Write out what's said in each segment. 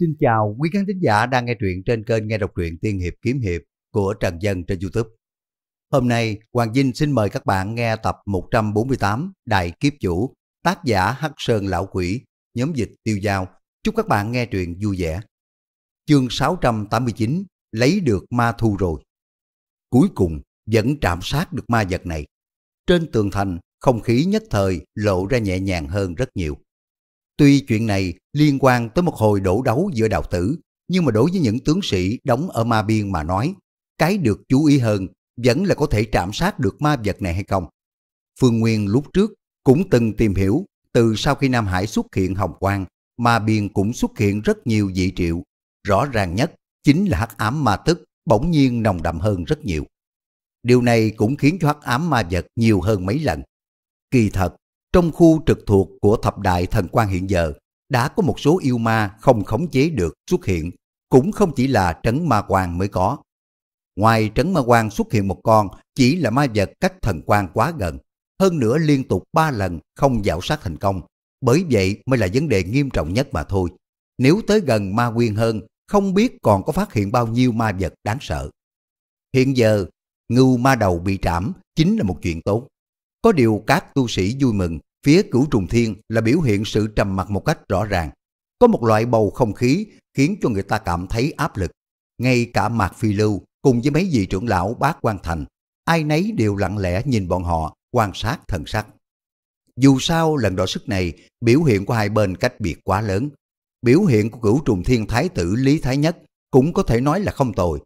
Xin chào quý khán thính giả đang nghe truyện trên kênh Nghe Đọc truyện Tiên Hiệp Kiếm Hiệp của Trần Dân trên Youtube. Hôm nay, Hoàng Vinh xin mời các bạn nghe tập 148 Đại Kiếp Chủ, tác giả Hắc Sơn Lão Quỷ, nhóm dịch tiêu giao. Chúc các bạn nghe truyện vui vẻ. Chương 689, lấy được ma thu rồi. Cuối cùng, vẫn trạm sát được ma vật này. Trên tường thành, không khí nhất thời lộ ra nhẹ nhàng hơn rất nhiều. Tuy chuyện này liên quan tới một hồi đổ đấu giữa đạo tử, nhưng mà đối với những tướng sĩ đóng ở ma biên mà nói, cái được chú ý hơn vẫn là có thể trạm sát được ma vật này hay không. Phương Nguyên lúc trước cũng từng tìm hiểu, từ sau khi Nam Hải xuất hiện Hồng Quang, ma biên cũng xuất hiện rất nhiều dị triệu. Rõ ràng nhất chính là hắc ám ma tức bỗng nhiên nồng đậm hơn rất nhiều. Điều này cũng khiến cho hắc ám ma vật nhiều hơn mấy lần. Kỳ thật, trong khu trực thuộc của thập đại thần quan hiện giờ, đã có một số yêu ma không khống chế được xuất hiện, cũng không chỉ là trấn ma quan mới có. Ngoài trấn ma quan xuất hiện một con chỉ là ma vật cách thần quan quá gần, hơn nữa liên tục 3 lần không dạo sát thành công, bởi vậy mới là vấn đề nghiêm trọng nhất mà thôi. Nếu tới gần ma quyên hơn, không biết còn có phát hiện bao nhiêu ma vật đáng sợ. Hiện giờ, ngưu ma đầu bị trảm chính là một chuyện tốt. Có điều các tu sĩ vui mừng Phía cửu trùng thiên là biểu hiện sự trầm mặc một cách rõ ràng. Có một loại bầu không khí khiến cho người ta cảm thấy áp lực. Ngay cả Mạc Phi Lưu cùng với mấy vị trưởng lão bác quan thành, ai nấy đều lặng lẽ nhìn bọn họ quan sát thần sắc. Dù sao lần đọ sức này, biểu hiện của hai bên cách biệt quá lớn. Biểu hiện của cửu trùng thiên thái tử Lý Thái Nhất cũng có thể nói là không tồi.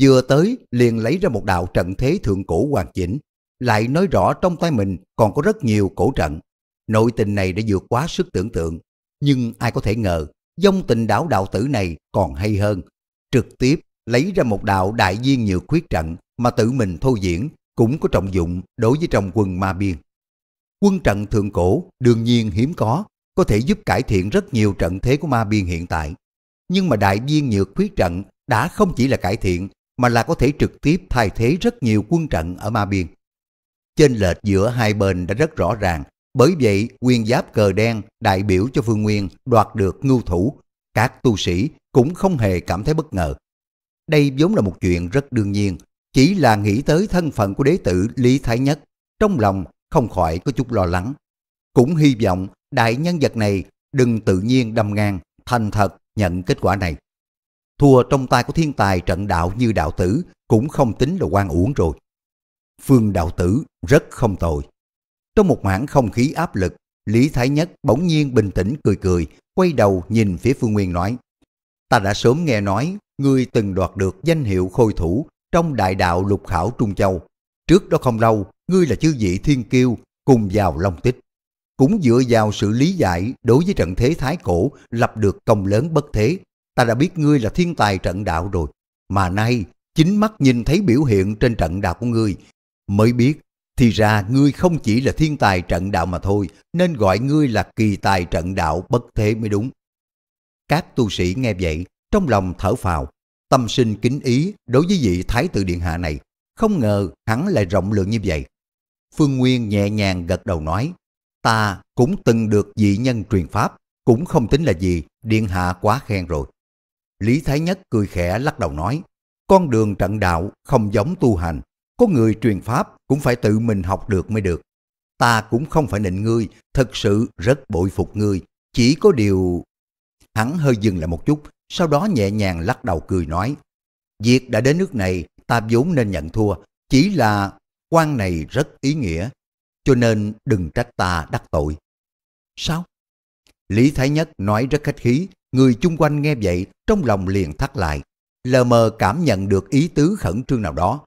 Vừa tới liền lấy ra một đạo trận thế thượng cổ hoàn chỉnh, lại nói rõ trong tay mình còn có rất nhiều cổ trận. Nội tình này đã vượt quá sức tưởng tượng, nhưng ai có thể ngờ, dông tình đảo đạo tử này còn hay hơn. Trực tiếp lấy ra một đạo đại viên nhiều khuyết trận mà tự mình thôi diễn cũng có trọng dụng đối với trong quân ma biên. Quân trận thượng cổ đương nhiên hiếm có, có thể giúp cải thiện rất nhiều trận thế của ma biên hiện tại. Nhưng mà đại viên nhược khuyết trận đã không chỉ là cải thiện mà là có thể trực tiếp thay thế rất nhiều quân trận ở ma biên. Trên lệch giữa hai bên đã rất rõ ràng, bởi vậy, quyền giáp cờ đen đại biểu cho Phương Nguyên đoạt được ngưu thủ. Các tu sĩ cũng không hề cảm thấy bất ngờ. Đây vốn là một chuyện rất đương nhiên, chỉ là nghĩ tới thân phận của đế tử Lý Thái Nhất, trong lòng không khỏi có chút lo lắng. Cũng hy vọng đại nhân vật này đừng tự nhiên đâm ngang, thành thật nhận kết quả này. Thua trong tay của thiên tài trận đạo như đạo tử cũng không tính là quan uổng rồi. Phương đạo tử rất không tồi. Trong một mảng không khí áp lực, Lý Thái Nhất bỗng nhiên bình tĩnh cười cười, quay đầu nhìn phía Phương Nguyên nói. Ta đã sớm nghe nói, ngươi từng đoạt được danh hiệu khôi thủ trong đại đạo lục khảo Trung Châu. Trước đó không lâu, ngươi là chư vị thiên kiêu cùng vào Long Tích. Cũng dựa vào sự lý giải đối với trận thế Thái Cổ lập được công lớn bất thế. Ta đã biết ngươi là thiên tài trận đạo rồi. Mà nay, chính mắt nhìn thấy biểu hiện trên trận đạo của ngươi, mới biết thì ra ngươi không chỉ là thiên tài trận đạo mà thôi, nên gọi ngươi là kỳ tài trận đạo bất thế mới đúng. Các tu sĩ nghe vậy, trong lòng thở phào, tâm sinh kính ý đối với vị Thái tử Điện Hạ này. Không ngờ hắn lại rộng lượng như vậy. Phương Nguyên nhẹ nhàng gật đầu nói, ta cũng từng được vị nhân truyền pháp, cũng không tính là gì, Điện Hạ quá khen rồi. Lý Thái Nhất cười khẽ lắc đầu nói, con đường trận đạo không giống tu hành, có người truyền pháp cũng phải tự mình học được mới được. Ta cũng không phải nịnh ngươi, thật sự rất bội phục ngươi. Chỉ có điều... Hắn hơi dừng lại một chút, sau đó nhẹ nhàng lắc đầu cười nói. Việc đã đến nước này, ta vốn nên nhận thua. Chỉ là quan này rất ý nghĩa, cho nên đừng trách ta đắc tội. Sao? Lý Thái Nhất nói rất khách khí, người chung quanh nghe vậy trong lòng liền thắt lại, lờ mờ cảm nhận được ý tứ khẩn trương nào đó.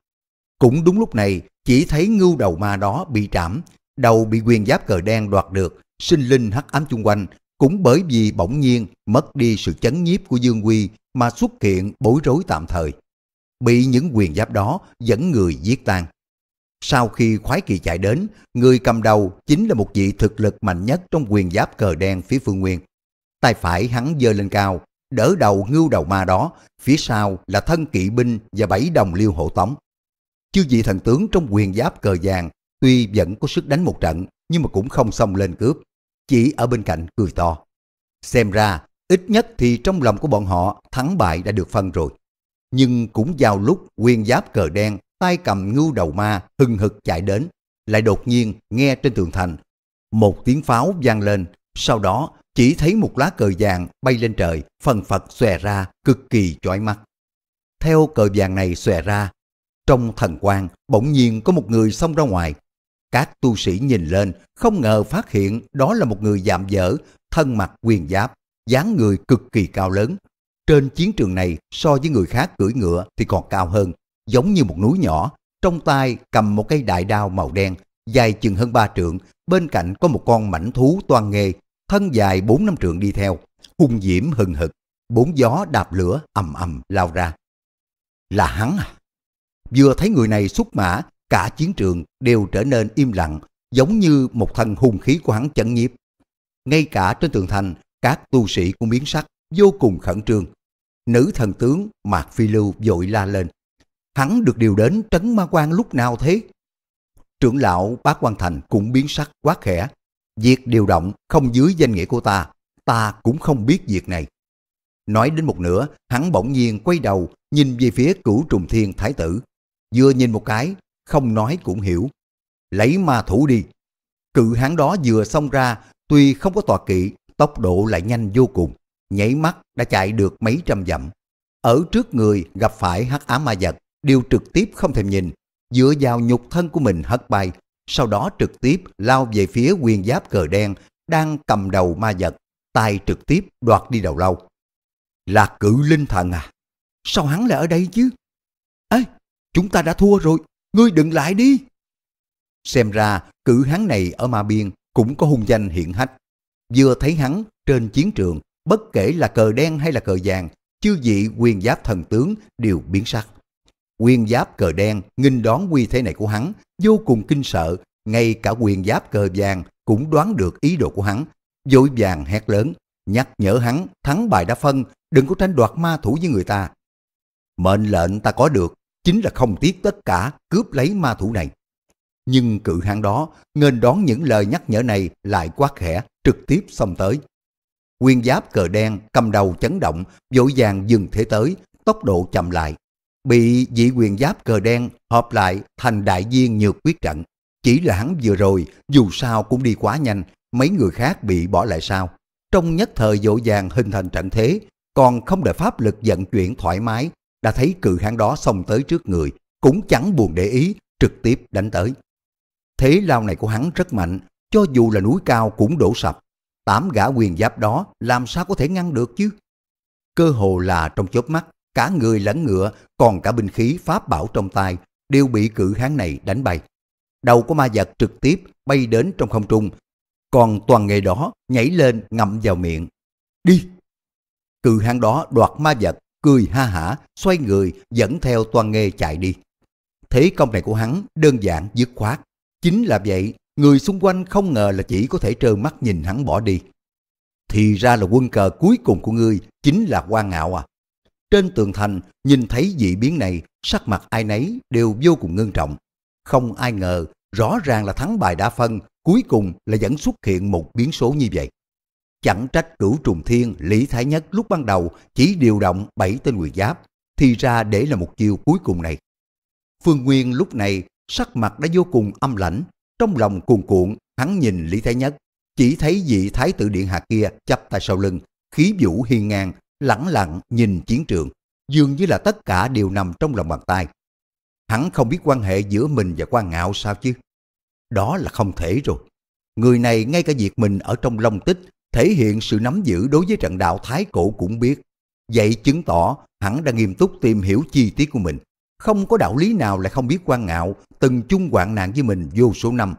Cũng đúng lúc này, chỉ thấy ngưu đầu ma đó bị trảm, đầu bị quyền giáp cờ đen đoạt được, sinh linh hắc ám chung quanh, cũng bởi vì bỗng nhiên mất đi sự chấn nhiếp của Dương Quy mà xuất hiện bối rối tạm thời. Bị những quyền giáp đó dẫn người giết tan. Sau khi khoái kỳ chạy đến, người cầm đầu chính là một vị thực lực mạnh nhất trong quyền giáp cờ đen phía phương nguyên. Tay phải hắn dơ lên cao, đỡ đầu ngưu đầu ma đó, phía sau là thân kỵ binh và bảy đồng liêu hộ tống. Chư vị thần tướng trong quyền giáp cờ vàng tuy vẫn có sức đánh một trận nhưng mà cũng không xông lên cướp, chỉ ở bên cạnh cười to. Xem ra, ít nhất thì trong lòng của bọn họ thắng bại đã được phân rồi. Nhưng cũng vào lúc quyền giáp cờ đen tay cầm ngưu đầu ma hừng hực chạy đến, lại đột nhiên nghe trên tường thành. Một tiếng pháo vang lên, sau đó chỉ thấy một lá cờ vàng bay lên trời, phần phật xòe ra, cực kỳ chói mắt. Theo cờ vàng này xòe ra, trong thần quang, bỗng nhiên có một người xông ra ngoài. Các tu sĩ nhìn lên, không ngờ phát hiện đó là một người giảm dở, thân mặt quyền giáp, dáng người cực kỳ cao lớn. Trên chiến trường này, so với người khác cưỡi ngựa thì còn cao hơn, giống như một núi nhỏ, trong tay cầm một cây đại đao màu đen, dài chừng hơn ba trượng, bên cạnh có một con mảnh thú toan nghề, thân dài bốn năm trượng đi theo, hung diễm hừng hực, bốn gió đạp lửa ầm ầm lao ra. Là hắn à? Vừa thấy người này xuất mã, cả chiến trường đều trở nên im lặng, giống như một thân hung khí của hắn chấn nhiếp. Ngay cả trên tường thành, các tu sĩ cũng biến sắc vô cùng khẩn trương. Nữ thần tướng Mạc Phi Lưu vội la lên. Hắn được điều đến trấn ma quan lúc nào thế? Trưởng lão bác quan thành cũng biến sắc quá khẽ. Việc điều động không dưới danh nghĩa của ta, ta cũng không biết việc này. Nói đến một nửa, hắn bỗng nhiên quay đầu, nhìn về phía cửu trùng thiên thái tử. Vừa nhìn một cái, không nói cũng hiểu. Lấy ma thủ đi. Cự hán đó vừa xông ra, tuy không có tòa kỵ, tốc độ lại nhanh vô cùng. Nhảy mắt đã chạy được mấy trăm dặm. Ở trước người gặp phải hắc ám ma vật, đều trực tiếp không thèm nhìn. Dựa vào nhục thân của mình hất bay, sau đó trực tiếp lao về phía quyền giáp cờ đen đang cầm đầu ma vật, tay trực tiếp đoạt đi đầu lâu. Là cự linh thần à? Sao hắn lại ở đây chứ? Chúng ta đã thua rồi, ngươi đừng lại đi. Xem ra cử hắn này ở ma biên cũng có hung danh hiện hách. Vừa thấy hắn trên chiến trường, bất kể là cờ đen hay là cờ vàng, chư vị quyền giáp thần tướng đều biến sắc. Quyền giáp cờ đen nghinh đón quy thế này của hắn, vô cùng kinh sợ, ngay cả quyền giáp cờ vàng cũng đoán được ý đồ của hắn, dối vàng hét lớn, nhắc nhở hắn thắng bài đã phân, đừng có tranh đoạt ma thủ với người ta. Mệnh lệnh ta có được, chính là không tiếc tất cả cướp lấy ma thủ này. Nhưng cự hán đó nên đón những lời nhắc nhở này lại quá khẽ, trực tiếp xông tới. Nguyên giáp cờ đen cầm đầu chấn động, vội vàng dừng thế tới, tốc độ chậm lại. Bị dị quyền giáp cờ đen hợp lại thành đại viên nhược quyết trận. Chỉ là hắn vừa rồi, dù sao cũng đi quá nhanh, mấy người khác bị bỏ lại sao Trong nhất thời dội vàng hình thành trận thế, còn không để pháp lực vận chuyển thoải mái đã thấy cự hãn đó xông tới trước người, cũng chẳng buồn để ý, trực tiếp đánh tới. Thế lao này của hắn rất mạnh, cho dù là núi cao cũng đổ sập. Tám gã quyền giáp đó làm sao có thể ngăn được chứ? Cơ hồ là trong chớp mắt, cả người lẫn ngựa, còn cả binh khí pháp bảo trong tay, đều bị cự hán này đánh bay. Đầu của ma vật trực tiếp bay đến trong không trung, còn toàn nghề đó nhảy lên ngậm vào miệng. Đi! Cự hán đó đoạt ma vật cười ha hả, xoay người dẫn theo toàn nghe chạy đi. Thế công này của hắn đơn giản dứt khoát. Chính là vậy, người xung quanh không ngờ là chỉ có thể trơ mắt nhìn hắn bỏ đi. Thì ra là quân cờ cuối cùng của ngươi chính là quan ngạo à. Trên tường thành, nhìn thấy dị biến này, sắc mặt ai nấy đều vô cùng ngưng trọng. Không ai ngờ, rõ ràng là thắng bài đã phân, cuối cùng là vẫn xuất hiện một biến số như vậy. Chẳng trách cửu trùng thiên Lý Thái Nhất lúc ban đầu chỉ điều động 7 tên người giáp, thì ra để là một chiêu cuối cùng này. Phương Nguyên lúc này sắc mặt đã vô cùng âm lãnh, trong lòng cuồn cuộn hắn nhìn Lý Thái Nhất, chỉ thấy vị Thái tử Điện Hạ kia chắp tay sau lưng, khí vũ hiên ngang, lẳng lặng nhìn chiến trường, dường như là tất cả đều nằm trong lòng bàn tay. Hắn không biết quan hệ giữa mình và quan ngạo sao chứ? Đó là không thể rồi. Người này ngay cả việc mình ở trong long tích thể hiện sự nắm giữ đối với trận đạo Thái Cổ cũng biết. Vậy chứng tỏ hắn đã nghiêm túc tìm hiểu chi tiết của mình. Không có đạo lý nào là không biết quan ngạo, từng chung hoạn nạn với mình vô số năm.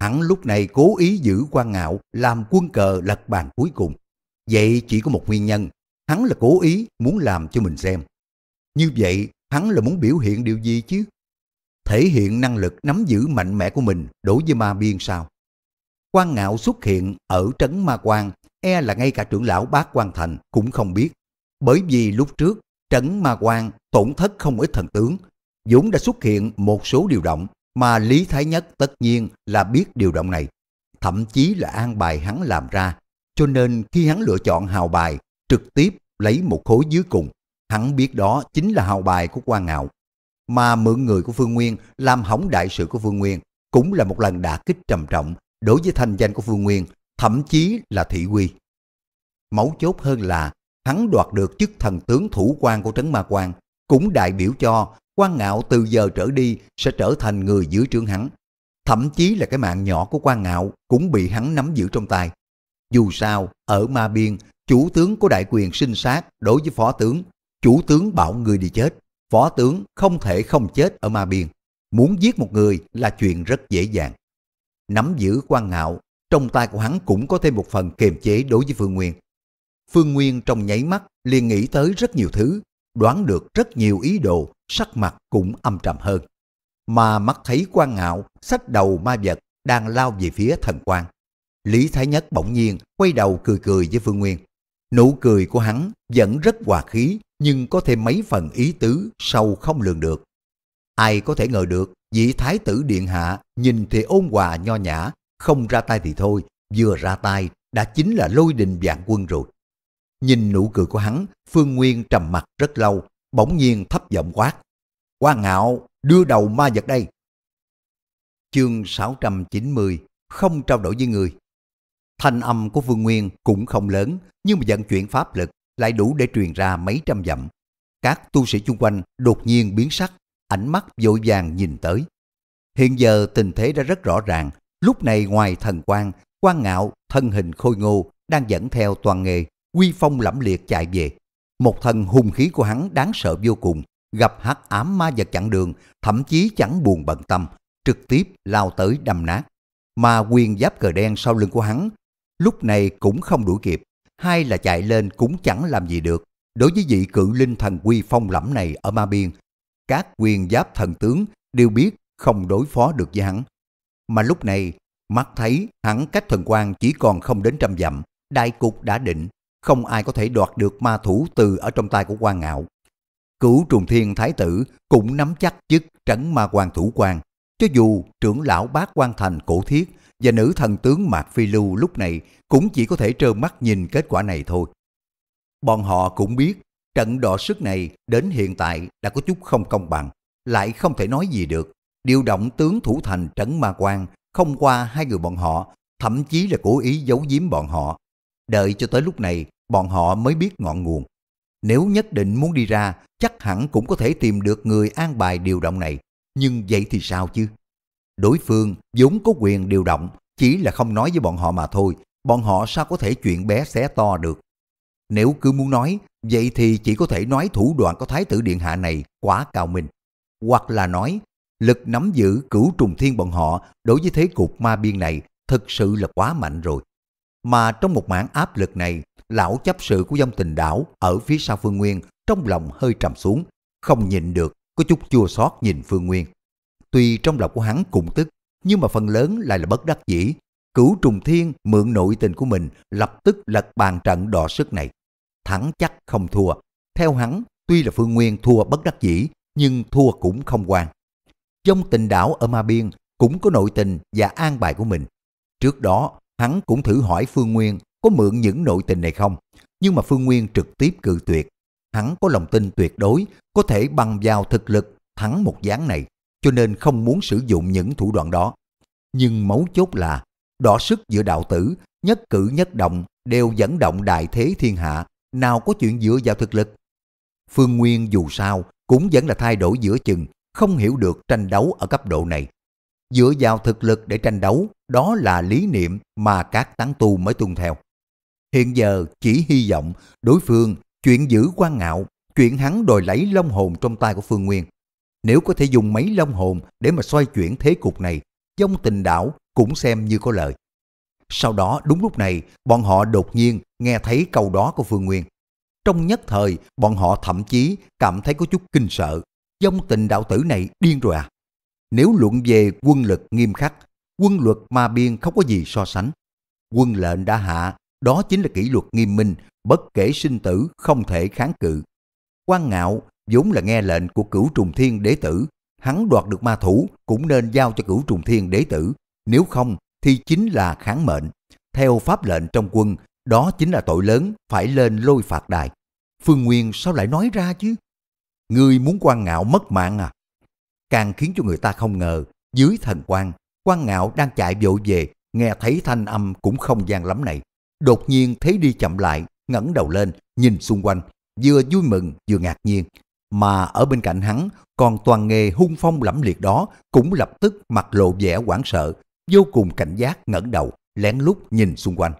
Hắn lúc này cố ý giữ quan ngạo, làm quân cờ lật bàn cuối cùng. Vậy chỉ có một nguyên nhân, hắn là cố ý muốn làm cho mình xem. Như vậy, hắn là muốn biểu hiện điều gì chứ? Thể hiện năng lực nắm giữ mạnh mẽ của mình đối với ma biên sao? quan ngạo xuất hiện ở trấn Ma Quan, e là ngay cả trưởng lão bác quan thành cũng không biết. Bởi vì lúc trước, trấn Ma Quan tổn thất không ít thần tướng, vốn đã xuất hiện một số điều động, mà Lý Thái Nhất tất nhiên là biết điều động này, thậm chí là an bài hắn làm ra. Cho nên khi hắn lựa chọn hào bài, trực tiếp lấy một khối dưới cùng, hắn biết đó chính là hào bài của quan ngạo. Mà mượn người của Phương Nguyên làm hỏng đại sự của Phương Nguyên cũng là một lần đả kích trầm trọng đối với thành danh của Phương Nguyên, thậm chí là thị quy. Mấu chốt hơn là hắn đoạt được chức thần tướng thủ quan của Trấn Ma Quan, cũng đại biểu cho quan ngạo từ giờ trở đi sẽ trở thành người giữ trướng hắn. Thậm chí là cái mạng nhỏ của quan ngạo cũng bị hắn nắm giữ trong tay. Dù sao, ở Ma Biên, chủ tướng có đại quyền sinh sát đối với phó tướng, chủ tướng bảo người đi chết, phó tướng không thể không chết ở Ma Biên. Muốn giết một người là chuyện rất dễ dàng nắm giữ quan ngạo, trong tay của hắn cũng có thêm một phần kiềm chế đối với Phương Nguyên. Phương Nguyên trong nháy mắt liền nghĩ tới rất nhiều thứ, đoán được rất nhiều ý đồ, sắc mặt cũng âm trầm hơn. Mà mắt thấy quan ngạo, sách đầu ma vật đang lao về phía thần quan. Lý Thái Nhất bỗng nhiên quay đầu cười cười với Phương Nguyên. Nụ cười của hắn vẫn rất hòa khí nhưng có thêm mấy phần ý tứ sâu không lường được. Ai có thể ngờ được Vị thái tử điện hạ nhìn thì ôn hòa nho nhã, không ra tay thì thôi, vừa ra tay đã chính là lôi đình vạn quân rồi. Nhìn nụ cười của hắn, Phương Nguyên trầm mặt rất lâu, bỗng nhiên thấp giọng quát. Quan ngạo, đưa đầu ma vật đây. Chương 690, không trao đổi với người. Thanh âm của Vương Nguyên cũng không lớn, nhưng mà vận chuyển pháp lực lại đủ để truyền ra mấy trăm dặm. Các tu sĩ chung quanh đột nhiên biến sắc, ánh mắt vội vàng nhìn tới. Hiện giờ tình thế đã rất rõ ràng, lúc này ngoài thần quan, quan ngạo, thân hình khôi ngô, đang dẫn theo toàn nghề, quy phong lẫm liệt chạy về. Một thần hung khí của hắn đáng sợ vô cùng, gặp hắc ám ma vật chặn đường, thậm chí chẳng buồn bận tâm, trực tiếp lao tới đâm nát. Mà quyền giáp cờ đen sau lưng của hắn, lúc này cũng không đuổi kịp, hay là chạy lên cũng chẳng làm gì được. Đối với vị cự linh thần quy phong lẫm này ở ma biên, các quyền giáp thần tướng đều biết không đối phó được với hắn. Mà lúc này, mắt thấy hắn cách thần quan chỉ còn không đến trăm dặm, đại cục đã định, không ai có thể đoạt được ma thủ từ ở trong tay của quan ngạo. Cửu trùng thiên thái tử cũng nắm chắc chức trấn ma quan thủ quan, cho dù trưởng lão bác quan thành cổ thiết và nữ thần tướng Mạc Phi Lưu lúc này cũng chỉ có thể trơ mắt nhìn kết quả này thôi. Bọn họ cũng biết Trận đọ sức này đến hiện tại đã có chút không công bằng, lại không thể nói gì được. Điều động tướng thủ thành trấn ma quan không qua hai người bọn họ, thậm chí là cố ý giấu giếm bọn họ. Đợi cho tới lúc này, bọn họ mới biết ngọn nguồn. Nếu nhất định muốn đi ra, chắc hẳn cũng có thể tìm được người an bài điều động này. Nhưng vậy thì sao chứ? Đối phương vốn có quyền điều động, chỉ là không nói với bọn họ mà thôi. Bọn họ sao có thể chuyện bé xé to được. Nếu cứ muốn nói, vậy thì chỉ có thể nói thủ đoạn của Thái tử Điện Hạ này quá cao minh. Hoặc là nói, lực nắm giữ cửu trùng thiên bọn họ đối với thế cục ma biên này thực sự là quá mạnh rồi. Mà trong một mảng áp lực này, lão chấp sự của dông tình đảo ở phía sau Phương Nguyên trong lòng hơi trầm xuống, không nhìn được, có chút chua xót nhìn Phương Nguyên. Tuy trong lòng của hắn cũng tức, nhưng mà phần lớn lại là bất đắc dĩ. Cửu Trùng Thiên mượn nội tình của mình lập tức lật bàn trận đỏ sức này hắn chắc không thua. Theo hắn, tuy là Phương Nguyên thua bất đắc dĩ, nhưng thua cũng không quan. Trong tình đảo ở Ma Biên cũng có nội tình và an bài của mình. Trước đó, hắn cũng thử hỏi Phương Nguyên có mượn những nội tình này không, nhưng mà Phương Nguyên trực tiếp cự tuyệt. Hắn có lòng tin tuyệt đối, có thể bằng vào thực lực thắng một gián này, cho nên không muốn sử dụng những thủ đoạn đó. Nhưng mấu chốt là, đỏ sức giữa đạo tử, nhất cử nhất động đều dẫn động đại thế thiên hạ, nào có chuyện dựa vào thực lực. Phương Nguyên dù sao cũng vẫn là thay đổi giữa chừng, không hiểu được tranh đấu ở cấp độ này. Dựa vào thực lực để tranh đấu, đó là lý niệm mà các tán tu mới tuân theo. Hiện giờ chỉ hy vọng đối phương chuyện giữ quan ngạo, chuyện hắn đòi lấy long hồn trong tay của Phương Nguyên. Nếu có thể dùng mấy long hồn để mà xoay chuyển thế cục này, dông tình đảo cũng xem như có lợi. Sau đó đúng lúc này, bọn họ đột nhiên Nghe thấy câu đó của Phương Nguyên, trong nhất thời bọn họ thậm chí cảm thấy có chút kinh sợ. Dông tình đạo tử này điên rồi à? Nếu luận về quân lực nghiêm khắc, quân luật ma biên không có gì so sánh. Quân lệnh đã hạ, đó chính là kỷ luật nghiêm minh, bất kể sinh tử không thể kháng cự. Quan ngạo vốn là nghe lệnh của cửu trùng thiên đế tử, hắn đoạt được ma thủ cũng nên giao cho cửu trùng thiên đế tử, nếu không thì chính là kháng mệnh. Theo pháp lệnh trong quân, đó chính là tội lớn phải lên lôi phạt đài. Phương Nguyên sao lại nói ra chứ? Ngươi muốn quan ngạo mất mạng à? Càng khiến cho người ta không ngờ, dưới thần quan, quan ngạo đang chạy vội về, nghe thấy thanh âm cũng không gian lắm này. Đột nhiên thấy đi chậm lại, ngẩng đầu lên, nhìn xung quanh, vừa vui mừng vừa ngạc nhiên. Mà ở bên cạnh hắn, còn toàn nghề hung phong lẫm liệt đó cũng lập tức mặt lộ vẻ hoảng sợ, vô cùng cảnh giác ngẩng đầu, lén lút nhìn xung quanh.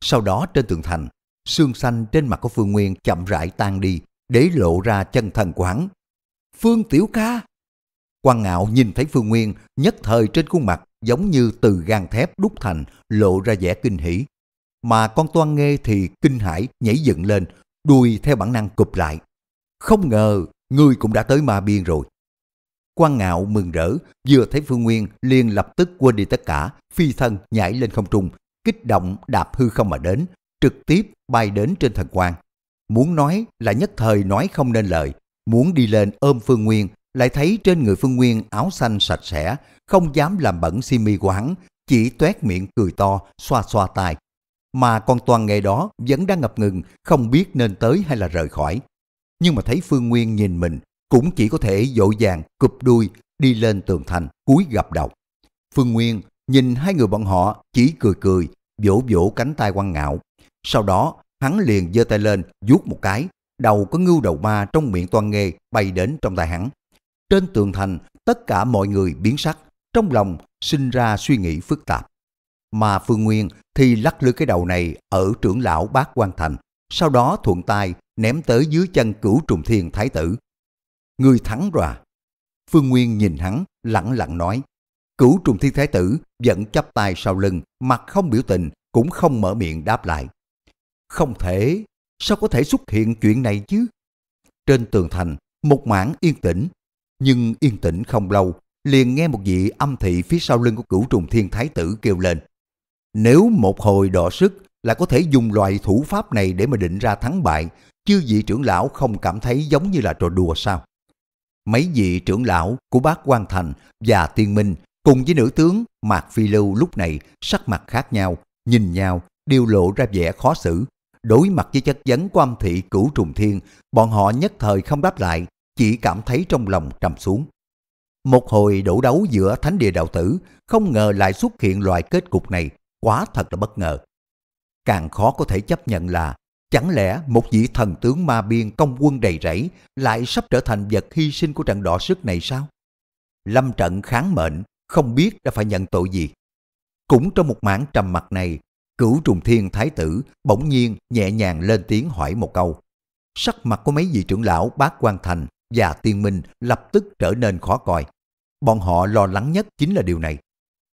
Sau đó trên tường thành, xương xanh trên mặt của Phương Nguyên chậm rãi tan đi để lộ ra chân thần của hắn. Phương Tiểu Ca! quan ngạo nhìn thấy Phương Nguyên nhất thời trên khuôn mặt giống như từ gan thép đúc thành lộ ra vẻ kinh hỉ. Mà con toan nghe thì kinh hãi nhảy dựng lên, đuôi theo bản năng cụp lại. Không ngờ, ngươi cũng đã tới ma biên rồi. quan ngạo mừng rỡ, vừa thấy Phương Nguyên liền lập tức quên đi tất cả, phi thân nhảy lên không trung, kích động đạp hư không mà đến, trực tiếp bay đến trên thần quan. Muốn nói là nhất thời nói không nên lời, muốn đi lên ôm Phương Nguyên, lại thấy trên người Phương Nguyên áo xanh sạch sẽ, không dám làm bẩn si mi của hắn, chỉ tuét miệng cười to, xoa xoa tai. Mà con toàn ngày đó vẫn đang ngập ngừng, không biết nên tới hay là rời khỏi. Nhưng mà thấy Phương Nguyên nhìn mình, cũng chỉ có thể dội vàng, cụp đuôi, đi lên tường thành, cúi gặp đầu. Phương Nguyên nhìn hai người bọn họ chỉ cười cười, vỗ vỗ cánh tay quan ngạo. Sau đó, hắn liền giơ tay lên, vuốt một cái, đầu có ngưu đầu ma trong miệng toan nghê bay đến trong tay hắn. Trên tường thành, tất cả mọi người biến sắc, trong lòng sinh ra suy nghĩ phức tạp. Mà Phương Nguyên thì lắc lư cái đầu này ở trưởng lão bác quan thành, sau đó thuận tay ném tới dưới chân cửu trùng thiên thái tử. Người thắng rồi à? Phương Nguyên nhìn hắn, lặng lặng nói. Cửu trùng thiên thái tử vẫn chắp tay sau lưng, mặt không biểu tình, cũng không mở miệng đáp lại. Không thể, sao có thể xuất hiện chuyện này chứ? Trên tường thành, một mảng yên tĩnh, nhưng yên tĩnh không lâu, liền nghe một vị âm thị phía sau lưng của cửu trùng thiên thái tử kêu lên. Nếu một hồi đỏ sức là có thể dùng loại thủ pháp này để mà định ra thắng bại, chứ vị trưởng lão không cảm thấy giống như là trò đùa sao? Mấy vị trưởng lão của bác quan thành và tiên minh Cùng với nữ tướng, Mạc Phi Lưu lúc này sắc mặt khác nhau, nhìn nhau, đều lộ ra vẻ khó xử. Đối mặt với chất vấn của âm thị cửu trùng thiên, bọn họ nhất thời không đáp lại, chỉ cảm thấy trong lòng trầm xuống. Một hồi đổ đấu giữa thánh địa đạo tử, không ngờ lại xuất hiện loại kết cục này, quá thật là bất ngờ. Càng khó có thể chấp nhận là, chẳng lẽ một vị thần tướng ma biên công quân đầy rẫy lại sắp trở thành vật hy sinh của trận đỏ sức này sao? Lâm trận kháng mệnh, không biết đã phải nhận tội gì. Cũng trong một mảng trầm mặt này, cửu trùng thiên thái tử bỗng nhiên nhẹ nhàng lên tiếng hỏi một câu. Sắc mặt của mấy vị trưởng lão bác quan thành và tiên minh lập tức trở nên khó coi. Bọn họ lo lắng nhất chính là điều này.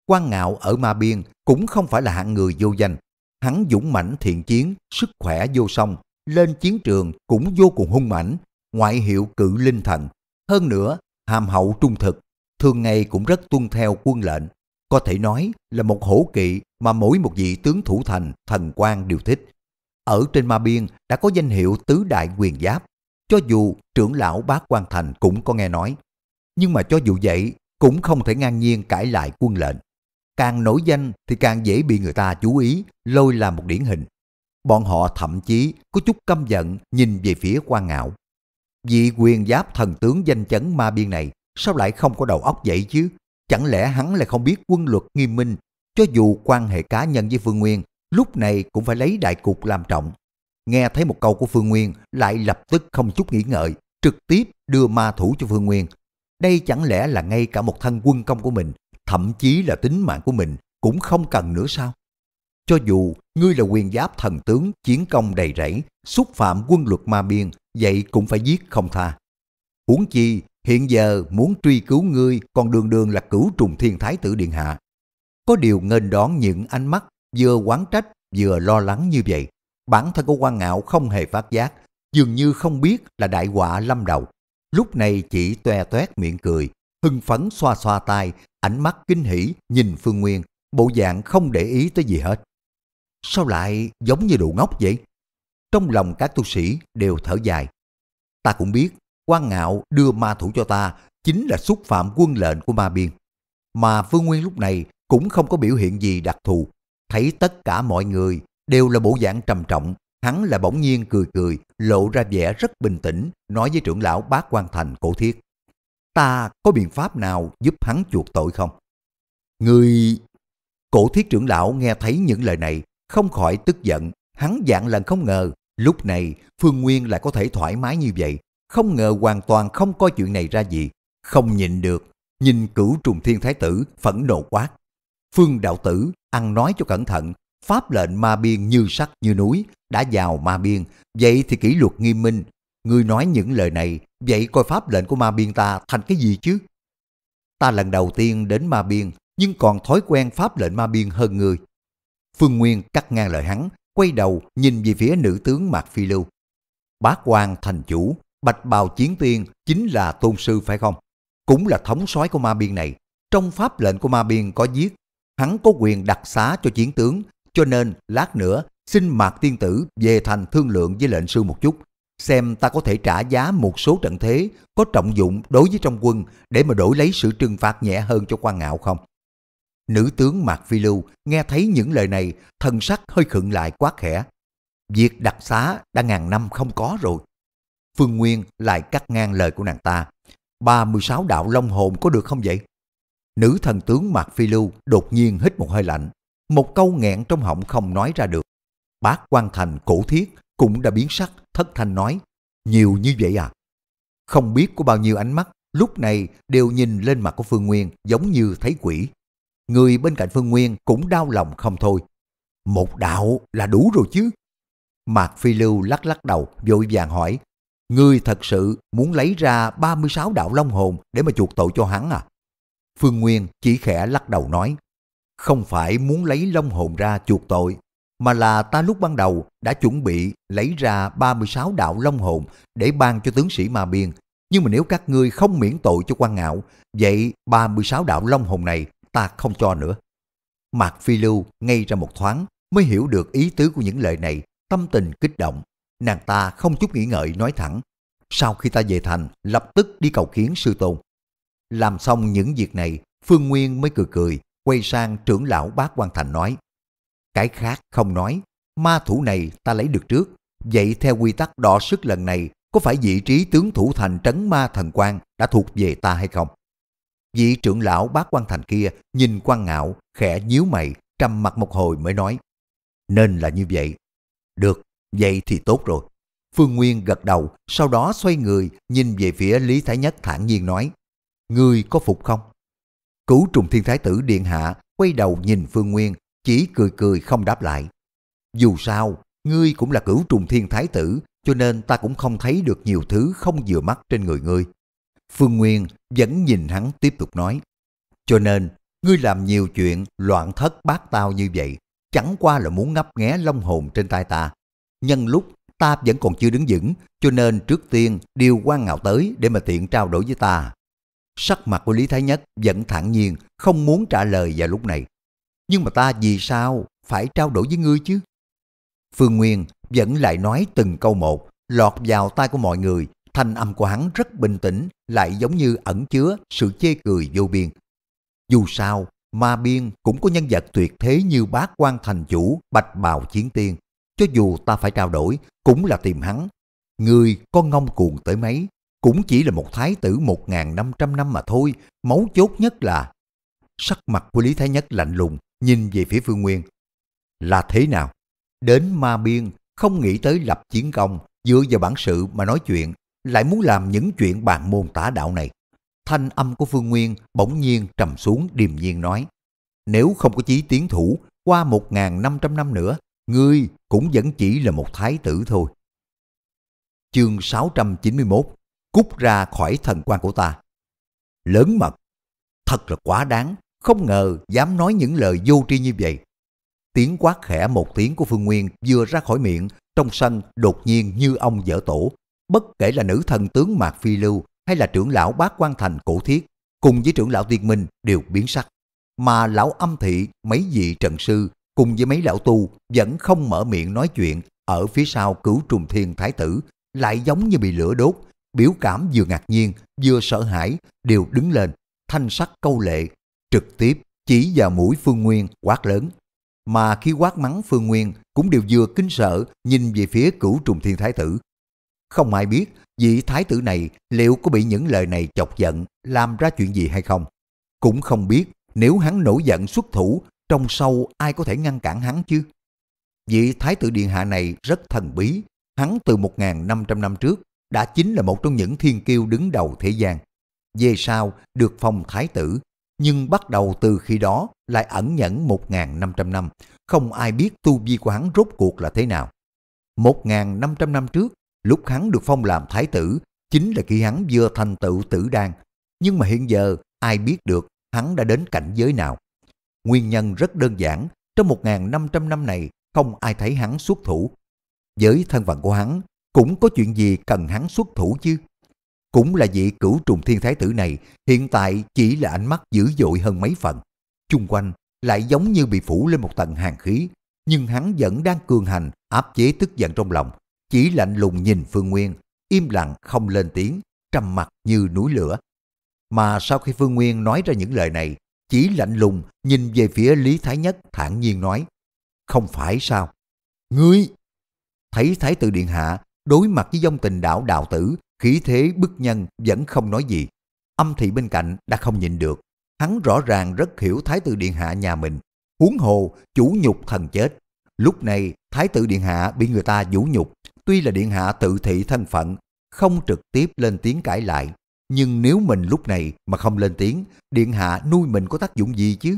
Quan ngạo ở ma biên cũng không phải là hạng người vô danh. Hắn dũng mãnh thiện chiến, sức khỏe vô song, lên chiến trường cũng vô cùng hung mãnh, ngoại hiệu cự linh thần. Hơn nữa, hàm hậu trung thực, thường ngày cũng rất tuân theo quân lệnh, có thể nói là một hổ kỵ mà mỗi một vị tướng thủ thành, thần quan đều thích. Ở trên ma biên đã có danh hiệu tứ đại quyền giáp, cho dù trưởng lão bác quan thành cũng có nghe nói. Nhưng mà cho dù vậy, cũng không thể ngang nhiên cãi lại quân lệnh. Càng nổi danh thì càng dễ bị người ta chú ý, lôi làm một điển hình. Bọn họ thậm chí có chút căm giận nhìn về phía quan ngạo. Vị quyền giáp thần tướng danh chấn ma biên này sao lại không có đầu óc vậy chứ? Chẳng lẽ hắn lại không biết quân luật nghiêm minh, cho dù quan hệ cá nhân với Phương Nguyên, lúc này cũng phải lấy đại cục làm trọng. Nghe thấy một câu của Phương Nguyên lại lập tức không chút nghĩ ngợi, trực tiếp đưa ma thủ cho Phương Nguyên. Đây chẳng lẽ là ngay cả một thân quân công của mình, thậm chí là tính mạng của mình cũng không cần nữa sao? Cho dù ngươi là quyền giáp thần tướng chiến công đầy rẫy, xúc phạm quân luật ma biên, vậy cũng phải giết không tha. Huống chi, Hiện giờ muốn truy cứu ngươi còn đường đường là cửu trùng thiên thái tử điện hạ. Có điều nghênh đón những ánh mắt vừa quán trách vừa lo lắng như vậy. Bản thân của quan ngạo không hề phát giác, dường như không biết là đại quả lâm đầu. Lúc này chỉ toe toét miệng cười, hưng phấn xoa xoa tay, ánh mắt kinh hỉ nhìn Phương Nguyên, bộ dạng không để ý tới gì hết. Sao lại giống như đồ ngốc vậy? Trong lòng các tu sĩ đều thở dài. Ta cũng biết quan ngạo đưa ma thủ cho ta chính là xúc phạm quân lệnh của ma biên. Mà Phương Nguyên lúc này cũng không có biểu hiện gì đặc thù. Thấy tất cả mọi người đều là bộ dạng trầm trọng, hắn là bỗng nhiên cười cười, lộ ra vẻ rất bình tĩnh, nói với trưởng lão bác quan thành cổ thiết. Ta có biện pháp nào giúp hắn chuộc tội không? Người... Cổ thiết trưởng lão nghe thấy những lời này, không khỏi tức giận, hắn dạng lần không ngờ, lúc này Phương Nguyên lại có thể thoải mái như vậy, không ngờ hoàn toàn không coi chuyện này ra gì, không nhịn được, nhìn cửu trùng thiên thái tử phẫn nộ quát. Phương đạo tử ăn nói cho cẩn thận, pháp lệnh ma biên như sắt như núi đã vào ma biên, vậy thì kỷ luật nghiêm minh. Ngươi nói những lời này, vậy coi pháp lệnh của ma biên ta thành cái gì chứ? Ta lần đầu tiên đến ma biên, nhưng còn thói quen pháp lệnh ma biên hơn người. Phương Nguyên cắt ngang lời hắn, quay đầu nhìn về phía nữ tướng Mạc Phi Lưu. Bác quan thành chủ, Bạch Bào Chiến Tiên chính là tôn sư phải không? Cũng là thống soái của ma biên này. Trong pháp lệnh của ma biên có viết, hắn có quyền đặc xá cho chiến tướng, cho nên lát nữa xin Mạc Tiên Tử về thành thương lượng với lệnh sư một chút. Xem ta có thể trả giá một số trận thế có trọng dụng đối với trong quân để mà đổi lấy sự trừng phạt nhẹ hơn cho quan ngạo không? Nữ tướng Mạc Phi Lưu nghe thấy những lời này, thần sắc hơi khựng lại quá khẽ. Việc đặc xá đã ngàn năm không có rồi. Phương Nguyên lại cắt ngang lời của nàng ta. 36 đạo long hồn có được không vậy? Nữ thần tướng Mạc Phi Lưu đột nhiên hít một hơi lạnh. Một câu nghẹn trong họng không nói ra được. Bác quan thành cổ thiết cũng đã biến sắc, thất thanh nói. Nhiều như vậy à? Không biết có bao nhiêu ánh mắt lúc này đều nhìn lên mặt của Phương Nguyên giống như thấy quỷ. Người bên cạnh Phương Nguyên cũng đau lòng không thôi. Một đạo là đủ rồi chứ. Mạc Phi Lưu lắc lắc đầu, vội vàng hỏi, Ngươi thật sự muốn lấy ra 36 đạo long hồn để mà chuộc tội cho hắn à? Phương Nguyên chỉ khẽ lắc đầu nói. Không phải muốn lấy long hồn ra chuộc tội, mà là ta lúc ban đầu đã chuẩn bị lấy ra 36 đạo long hồn để ban cho tướng sĩ Ma Biên. Nhưng mà nếu các ngươi không miễn tội cho quan ngạo, vậy 36 đạo long hồn này ta không cho nữa. Mạc Phi Lưu ngay ra một thoáng mới hiểu được ý tứ của những lời này, tâm tình kích động, Nàng ta không chút nghĩ ngợi nói thẳng, sau khi ta về thành, lập tức đi cầu kiến sư tôn. Làm xong những việc này, Phương Nguyên mới cười cười, quay sang trưởng lão bác quan thành nói. Cái khác không nói, ma thủ này ta lấy được trước, vậy theo quy tắc đỏ sức lần này, có phải vị trí tướng thủ thành trấn ma thần quan đã thuộc về ta hay không? Vị trưởng lão bác quan thành kia nhìn quan ngạo, khẽ nhíu mày, trầm mặt một hồi mới nói. Nên là như vậy. Được, Vậy thì tốt rồi. Phương Nguyên gật đầu, sau đó xoay người, nhìn về phía Lý Thái Nhất thản nhiên nói, Ngươi có phục không? Cứu trùng thiên thái tử Điện Hạ quay đầu nhìn Phương Nguyên, chỉ cười cười không đáp lại. Dù sao, ngươi cũng là cửu trùng thiên thái tử, cho nên ta cũng không thấy được nhiều thứ không vừa mắt trên người ngươi. Phương Nguyên vẫn nhìn hắn tiếp tục nói. Cho nên, ngươi làm nhiều chuyện loạn thất bát tao như vậy, chẳng qua là muốn ngấp nghé long hồn trên tay ta. Nhân lúc ta vẫn còn chưa đứng vững, cho nên trước tiên điều quan ngạo tới để mà tiện trao đổi với ta. Sắc mặt của Lý Thái Nhất vẫn thản nhiên, không muốn trả lời vào lúc này. Nhưng mà ta vì sao phải trao đổi với ngươi chứ? Phương Nguyên vẫn lại nói từng câu một, lọt vào tai của mọi người, thanh âm của hắn rất bình tĩnh, lại giống như ẩn chứa sự chê cười vô biên. Dù sao, Ma Biên cũng có nhân vật tuyệt thế như bác quan thành chủ Bạch Bào Chiến Tiên. Cho dù ta phải trao đổi, cũng là tìm hắn. Người con ngông cuồng tới mấy, cũng chỉ là một thái tử 1.500 năm mà thôi. Mấu chốt nhất là... Sắc mặt của Lý Thái Nhất lạnh lùng, nhìn về phía Phương Nguyên. Là thế nào? Đến ma biên, không nghĩ tới lập chiến công, dựa vào bản sự mà nói chuyện, lại muốn làm những chuyện bàn môn tả đạo này. Thanh âm của Phương Nguyên bỗng nhiên trầm xuống điềm nhiên nói. Nếu không có chí tiến thủ, qua 1.500 năm nữa, ngươi cũng vẫn chỉ là một thái tử thôi. Chương 691 Cút ra khỏi thần quan của ta. Lớn mật, thật là quá đáng, không ngờ dám nói những lời vô tri như vậy. Tiếng quát khẽ một tiếng của Phương Nguyên vừa ra khỏi miệng, trong sân đột nhiên như ông dở tổ. Bất kể là nữ thần tướng Mạc Phi Lưu hay là trưởng lão bác quan thành cổ thiết, cùng với trưởng lão tiên minh đều biến sắc. Mà lão âm thị mấy vị trận sư cùng với mấy lão tu vẫn không mở miệng nói chuyện ở phía sau cửu trùng thiên thái tử, lại giống như bị lửa đốt, biểu cảm vừa ngạc nhiên, vừa sợ hãi, đều đứng lên, thanh sắc câu lệ, trực tiếp chỉ vào mũi Phương Nguyên quát lớn. Mà khi quát mắng Phương Nguyên cũng đều vừa kinh sợ nhìn về phía cửu trùng thiên thái tử. Không ai biết vị thái tử này liệu có bị những lời này chọc giận làm ra chuyện gì hay không. Cũng không biết nếu hắn nổi giận xuất thủ trong sâu ai có thể ngăn cản hắn chứ? Vị Thái tử Điện Hạ này rất thần bí, hắn từ 1.500 năm trước đã chính là một trong những thiên kiêu đứng đầu thế gian. Về sau được phong Thái tử, nhưng bắt đầu từ khi đó lại ẩn nhẫn 1.500 năm, không ai biết tu vi của hắn rốt cuộc là thế nào. 1.500 năm trước, lúc hắn được phong làm Thái tử, chính là khi hắn vừa thành tựu tử đan, nhưng mà hiện giờ ai biết được hắn đã đến cảnh giới nào. Nguyên nhân rất đơn giản, trong 1.500 năm này không ai thấy hắn xuất thủ. Với thân phận của hắn, cũng có chuyện gì cần hắn xuất thủ chứ? Cũng là vị cửu trùng thiên thái tử này, hiện tại chỉ là ánh mắt dữ dội hơn mấy phần. Chung quanh lại giống như bị phủ lên một tầng hàng khí, nhưng hắn vẫn đang cường hành, áp chế tức giận trong lòng. Chỉ lạnh lùng nhìn Phương Nguyên, im lặng không lên tiếng, trầm mặt như núi lửa. Mà sau khi Phương Nguyên nói ra những lời này, chỉ lạnh lùng nhìn về phía Lý Thái Nhất thản nhiên nói, không phải sao? Ngươi! Thấy Thái tử Điện Hạ đối mặt với dông tình đạo đạo tử, khí thế bức nhân vẫn không nói gì. Âm thị bên cạnh đã không nhìn được, hắn rõ ràng rất hiểu Thái tử Điện Hạ nhà mình, huống hồ chủ nhục thần chết. Lúc này Thái tử Điện Hạ bị người ta vũ nhục, tuy là Điện Hạ tự thị thân phận, không trực tiếp lên tiếng cãi lại, nhưng nếu mình lúc này mà không lên tiếng, Điện Hạ nuôi mình có tác dụng gì chứ?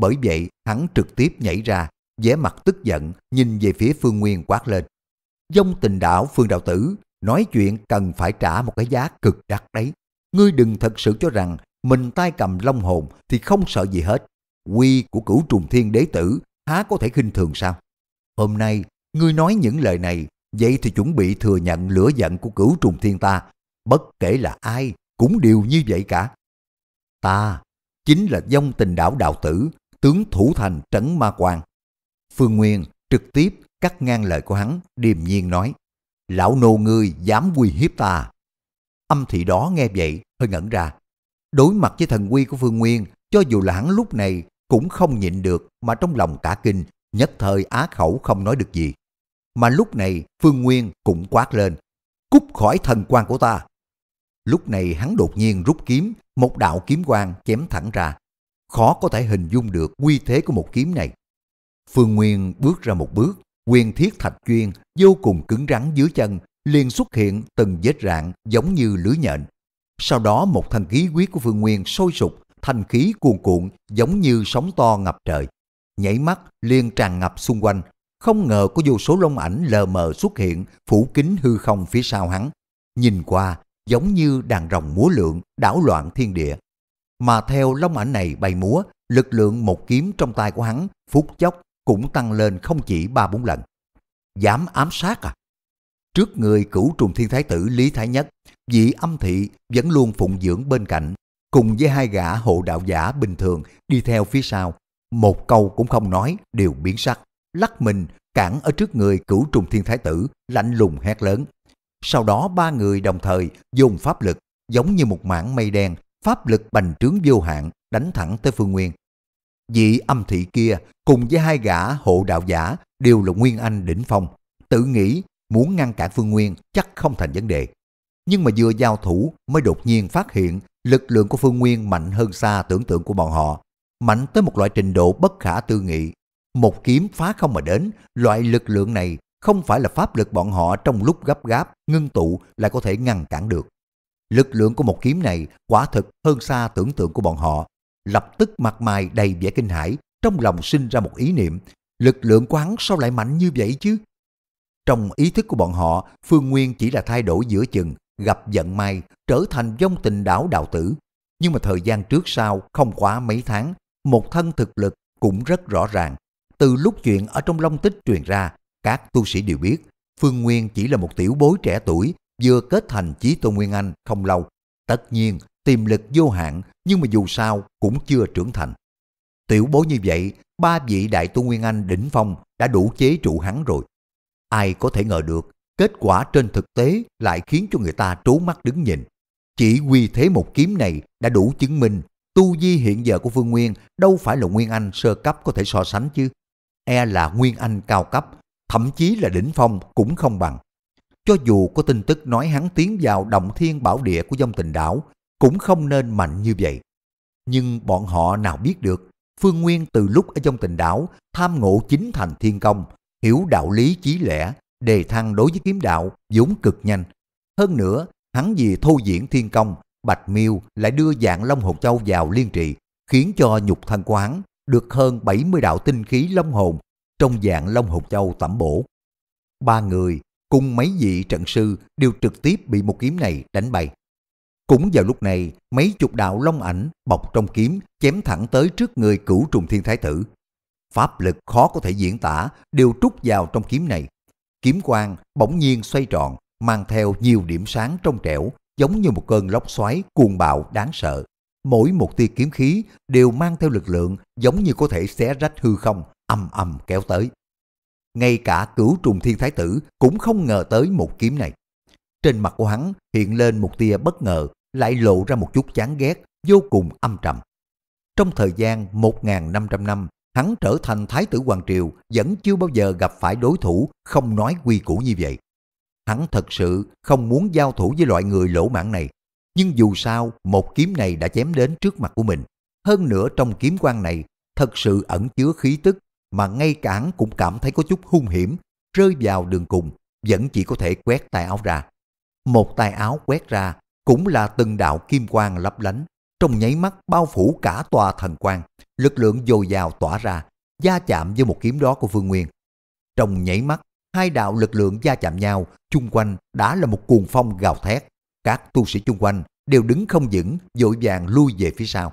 Bởi vậy, hắn trực tiếp nhảy ra, vẻ mặt tức giận, nhìn về phía Phương Nguyên quát lên. Dông tình đảo Phương Đạo Tử, nói chuyện cần phải trả một cái giá cực đắt đấy. Ngươi đừng thật sự cho rằng mình tay cầm long hồn thì không sợ gì hết. Quy của cửu trùng thiên đế tử há có thể khinh thường sao? Hôm nay, ngươi nói những lời này, vậy thì chuẩn bị thừa nhận lửa giận của cửu trùng thiên ta bất kể là ai cũng đều như vậy cả. Ta chính là dông tình đảo đạo tử, tướng thủ thành trấn ma quan. Phương Nguyên trực tiếp cắt ngang lời của hắn, điềm nhiên nói, lão nô ngươi dám quy hiếp ta. Âm thị đó nghe vậy, hơi ngẩn ra. Đối mặt với thần quy của Phương Nguyên, cho dù là hắn lúc này cũng không nhịn được mà trong lòng cả kinh, nhất thời á khẩu không nói được gì. Mà lúc này Phương Nguyên cũng quát lên, cút khỏi thần quan của ta. Lúc này hắn đột nhiên rút kiếm, một đạo kiếm quang chém thẳng ra. Khó có thể hình dung được quy thế của một kiếm này. Phương Nguyên bước ra một bước, quyền thiết thạch chuyên vô cùng cứng rắn dưới chân, liền xuất hiện từng vết rạn giống như lưới nhện. Sau đó một thanh khí quyết của Phương Nguyên sôi sục, thanh khí cuồn cuộn giống như sóng to ngập trời. Nhảy mắt liền tràn ngập xung quanh, không ngờ có vô số lông ảnh lờ mờ xuất hiện phủ kín hư không phía sau hắn. Nhìn qua giống như đàn rồng múa lượng đảo loạn thiên địa. Mà theo long ảnh này bay múa, lực lượng một kiếm trong tay của hắn phút chốc cũng tăng lên không chỉ ba bốn lần. Dám ám sát à? Trước người cửu trùng thiên thái tử Lý Thái Nhất, vị âm thị vẫn luôn phụng dưỡng bên cạnh, cùng với hai gã hộ đạo giả bình thường đi theo phía sau. Một câu cũng không nói, đều biến sắc, lắc mình cản ở trước người cửu trùng thiên thái tử, lạnh lùng hét lớn. Sau đó ba người đồng thời dùng pháp lực, giống như một mảng mây đen, pháp lực bành trướng vô hạn, đánh thẳng tới Phương Nguyên. dị âm thị kia cùng với hai gã hộ đạo giả đều là Nguyên Anh đỉnh phong, tự nghĩ muốn ngăn cản Phương Nguyên chắc không thành vấn đề. Nhưng mà vừa giao thủ mới đột nhiên phát hiện lực lượng của Phương Nguyên mạnh hơn xa tưởng tượng của bọn họ, mạnh tới một loại trình độ bất khả tư nghị. Một kiếm phá không mà đến, loại lực lượng này không phải là pháp lực bọn họ trong lúc gấp gáp, ngưng tụ lại có thể ngăn cản được. Lực lượng của một kiếm này quả thực hơn xa tưởng tượng của bọn họ. Lập tức mặt mày đầy vẻ kinh hãi, trong lòng sinh ra một ý niệm, lực lượng của hắn sao lại mạnh như vậy chứ? Trong ý thức của bọn họ, Phương Nguyên chỉ là thay đổi giữa chừng, gặp giận may, trở thành dông tình đảo đạo tử. Nhưng mà thời gian trước sau, không quá mấy tháng, một thân thực lực cũng rất rõ ràng. Từ lúc chuyện ở trong long tích truyền ra, các tu sĩ đều biết, Phương Nguyên chỉ là một tiểu bối trẻ tuổi, vừa kết thành chí tôn Nguyên Anh không lâu. Tất nhiên, tiềm lực vô hạn, nhưng mà dù sao cũng chưa trưởng thành. Tiểu bối như vậy, ba vị đại tu Nguyên Anh đỉnh phong đã đủ chế trụ hắn rồi. Ai có thể ngờ được, kết quả trên thực tế lại khiến cho người ta trố mắt đứng nhìn. Chỉ quy thế một kiếm này đã đủ chứng minh tu vi hiện giờ của Phương Nguyên đâu phải là Nguyên Anh sơ cấp có thể so sánh chứ. E là Nguyên Anh cao cấp thậm chí là đỉnh phong cũng không bằng. Cho dù có tin tức nói hắn tiến vào động thiên bảo địa của dông tình đảo, cũng không nên mạnh như vậy. Nhưng bọn họ nào biết được, Phương Nguyên từ lúc ở dông tình đảo tham ngộ chính thành thiên công, hiểu đạo lý chí lẽ, đề thăng đối với kiếm đạo vốn cực nhanh. Hơn nữa, hắn vì thô diễn thiên công, Bạch Miêu lại đưa dạng Long Hồn Châu vào liên trị, khiến cho nhục thân của hắn được hơn 70 đạo tinh khí Long Hồn trong dạng Long Hột Châu tẩm bổ. Ba người cùng mấy vị trận sư đều trực tiếp bị một kiếm này đánh bay. Cũng vào lúc này, mấy chục đạo long ảnh bọc trong kiếm chém thẳng tới trước người cửu trùng thiên thái tử. Pháp lực khó có thể diễn tả đều trút vào trong kiếm này. Kiếm quang bỗng nhiên xoay tròn, mang theo nhiều điểm sáng trong trẻo, giống như một cơn lốc xoáy cuồng bạo đáng sợ. Mỗi một tia kiếm khí đều mang theo lực lượng giống như có thể xé rách hư không, ầm ầm kéo tới. Ngay cả cửu trùng thiên thái tử cũng không ngờ tới một kiếm này. Trên mặt của hắn hiện lên một tia bất ngờ, lại lộ ra một chút chán ghét, vô cùng âm trầm. Trong thời gian 1.500 năm, hắn trở thành thái tử Hoàng Triều vẫn chưa bao giờ gặp phải đối thủ không nói quy củ như vậy. Hắn thật sự không muốn giao thủ với loại người lỗ mãn này. Nhưng dù sao, một kiếm này đã chém đến trước mặt của mình. Hơn nữa trong kiếm quan này, thật sự ẩn chứa khí tức mà ngay cả cũng cảm thấy có chút hung hiểm, rơi vào đường cùng, vẫn chỉ có thể quét tay áo ra. Một tay áo quét ra cũng là từng đạo kim quang lấp lánh, trong nháy mắt bao phủ cả tòa thần quang, lực lượng dồi dào tỏa ra, gia chạm với một kiếm đó của vương Nguyên. Trong nháy mắt, hai đạo lực lượng gia chạm nhau, chung quanh đã là một cuồng phong gào thét. Các tu sĩ chung quanh đều đứng không vững, vội vàng lui về phía sau.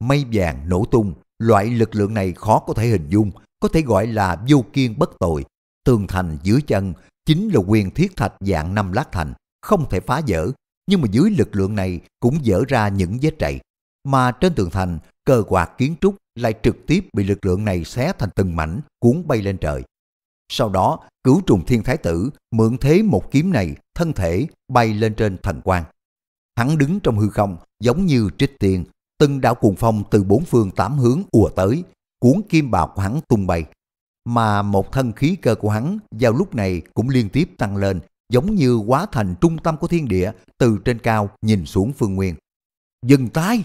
Mây vàng nổ tung, Loại lực lượng này khó có thể hình dung, có thể gọi là vô kiên bất tội. Tường thành dưới chân chính là quyền thiết thạch dạng năm lát thành, không thể phá vỡ, nhưng mà dưới lực lượng này cũng dở ra những vết chạy, Mà trên tường thành, cơ quạt kiến trúc lại trực tiếp bị lực lượng này xé thành từng mảnh, cuốn bay lên trời. Sau đó, cửu trùng thiên thái tử mượn thế một kiếm này, thân thể bay lên trên thần quan. Hắn đứng trong hư không, giống như trích tiền từng đạo cuồng phong từ bốn phương tám hướng ùa tới, cuốn kim bào của hắn tung bay. Mà một thân khí cơ của hắn vào lúc này cũng liên tiếp tăng lên, giống như quá thành trung tâm của thiên địa từ trên cao nhìn xuống phương nguyên. Dừng tay!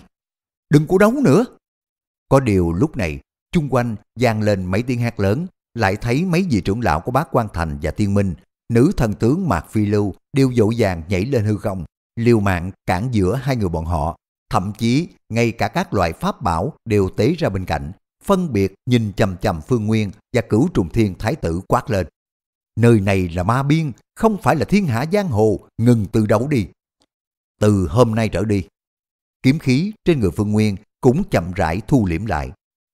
Đừng cố đấu nữa! Có điều lúc này, chung quanh vang lên mấy tiếng hát lớn, lại thấy mấy vị trưởng lão của bác quan thành và tiên minh, nữ thần tướng Mạc Phi Lưu đều dỗ dàng nhảy lên hư không, liều mạng cản giữa hai người bọn họ, Thậm chí, ngay cả các loại pháp bảo đều tế ra bên cạnh, phân biệt nhìn chầm chầm Phương Nguyên và cửu trùng thiên thái tử quát lên. Nơi này là ma biên, không phải là thiên hạ giang hồ, ngừng từ đấu đi. Từ hôm nay trở đi, kiếm khí trên người Phương Nguyên cũng chậm rãi thu liễm lại.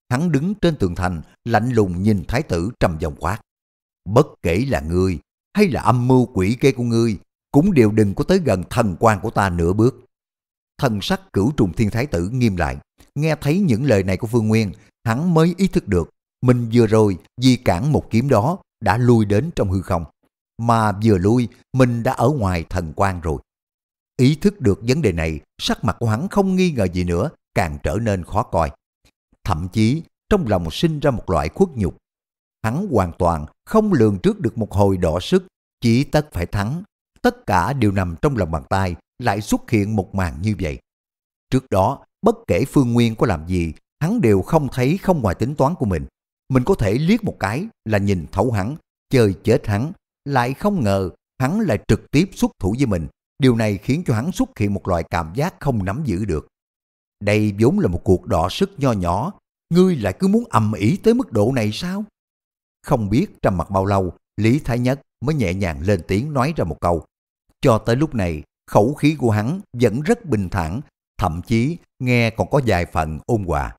Hắn đứng trên tường thành, lạnh lùng nhìn thái tử trầm giọng quát. Bất kể là ngươi, hay là âm mưu quỷ kế của ngươi, cũng đều đừng có tới gần thần quan của ta nửa bước. Thần sắc cửu trùng thiên thái tử nghiêm lại, nghe thấy những lời này của Phương Nguyên, hắn mới ý thức được, mình vừa rồi di cản một kiếm đó đã lui đến trong hư không, mà vừa lui mình đã ở ngoài thần quan rồi. Ý thức được vấn đề này, sắc mặt của hắn không nghi ngờ gì nữa, càng trở nên khó coi. Thậm chí, trong lòng sinh ra một loại khuất nhục. Hắn hoàn toàn không lường trước được một hồi đỏ sức, chỉ tất phải thắng. Tất cả đều nằm trong lòng bàn tay lại xuất hiện một màn như vậy. Trước đó, bất kể Phương Nguyên có làm gì, hắn đều không thấy không ngoài tính toán của mình. Mình có thể liếc một cái là nhìn thấu hắn, chơi chết hắn, lại không ngờ hắn lại trực tiếp xuất thủ với mình. Điều này khiến cho hắn xuất hiện một loại cảm giác không nắm giữ được. Đây vốn là một cuộc đọ sức nho nhỏ, ngươi lại cứ muốn ầm ĩ tới mức độ này sao? Không biết trong mặt bao lâu, Lý Thái Nhất mới nhẹ nhàng lên tiếng nói ra một câu. Cho tới lúc này, Khẩu khí của hắn vẫn rất bình thản, thậm chí nghe còn có vài phần ôn hòa.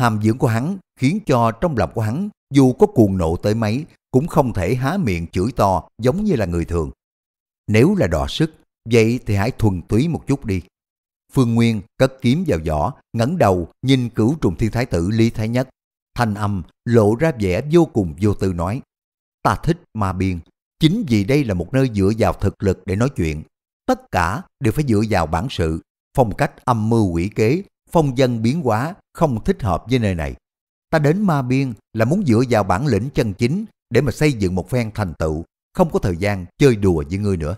Hàm dưỡng của hắn khiến cho trong lòng của hắn dù có cuồng nộ tới mấy cũng không thể há miệng chửi to giống như là người thường. Nếu là đò sức, vậy thì hãy thuần túy một chút đi. Phương Nguyên cất kiếm vào vỏ, ngẩng đầu nhìn cửu trùng thiên thái tử Lý Thái Nhất. Thanh âm lộ ra vẻ vô cùng vô tư nói. Ta thích ma biên, chính vì đây là một nơi dựa vào thực lực để nói chuyện, tất cả đều phải dựa vào bản sự, phong cách âm mưu quỷ kế, phong dân biến hóa không thích hợp với nơi này. Ta đến ma biên là muốn dựa vào bản lĩnh chân chính để mà xây dựng một phen thành tựu, không có thời gian chơi đùa với ngươi nữa.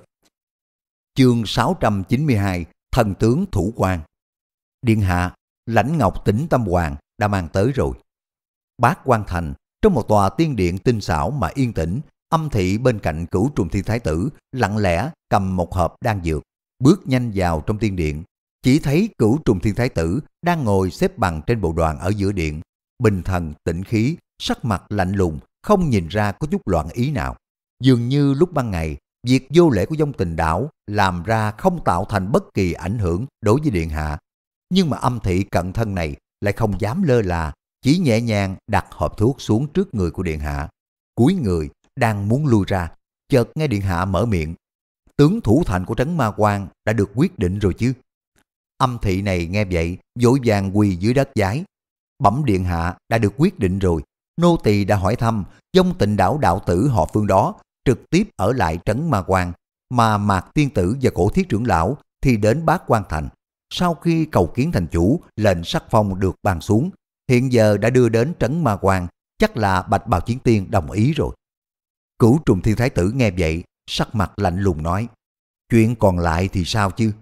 Chương 692 Thần tướng Thủ quan Điện hạ, lãnh ngọc tĩnh Tâm Hoàng đã mang tới rồi. Bác quan Thành, trong một tòa tiên điện tinh xảo mà yên tĩnh, Âm thị bên cạnh cửu trùng thiên thái tử lặng lẽ cầm một hộp đan dược, bước nhanh vào trong tiên điện. Chỉ thấy cửu trùng thiên thái tử đang ngồi xếp bằng trên bộ đoàn ở giữa điện, bình thần, tĩnh khí, sắc mặt lạnh lùng, không nhìn ra có chút loạn ý nào. Dường như lúc ban ngày, việc vô lễ của dông tình đảo làm ra không tạo thành bất kỳ ảnh hưởng đối với điện hạ. Nhưng mà âm thị cận thân này lại không dám lơ là, chỉ nhẹ nhàng đặt hộp thuốc xuống trước người của điện hạ. cúi người đang muốn lui ra, chợt nghe điện hạ mở miệng. Tướng thủ thành của trấn ma quan đã được quyết định rồi chứ. Âm thị này nghe vậy, dối vàng quỳ dưới đất giái. Bẩm điện hạ đã được quyết định rồi. Nô tỳ đã hỏi thăm, dông tịnh đảo đạo tử họ phương đó trực tiếp ở lại trấn ma quan, mà mạc tiên tử và cổ thiết trưởng lão thì đến bát quan thành. Sau khi cầu kiến thành chủ, lệnh sắc phong được bàn xuống, hiện giờ đã đưa đến trấn ma quan, chắc là bạch bào chiến tiên đồng ý rồi. Cửu trùng thiên thái tử nghe vậy, sắc mặt lạnh lùng nói. Chuyện còn lại thì sao chứ?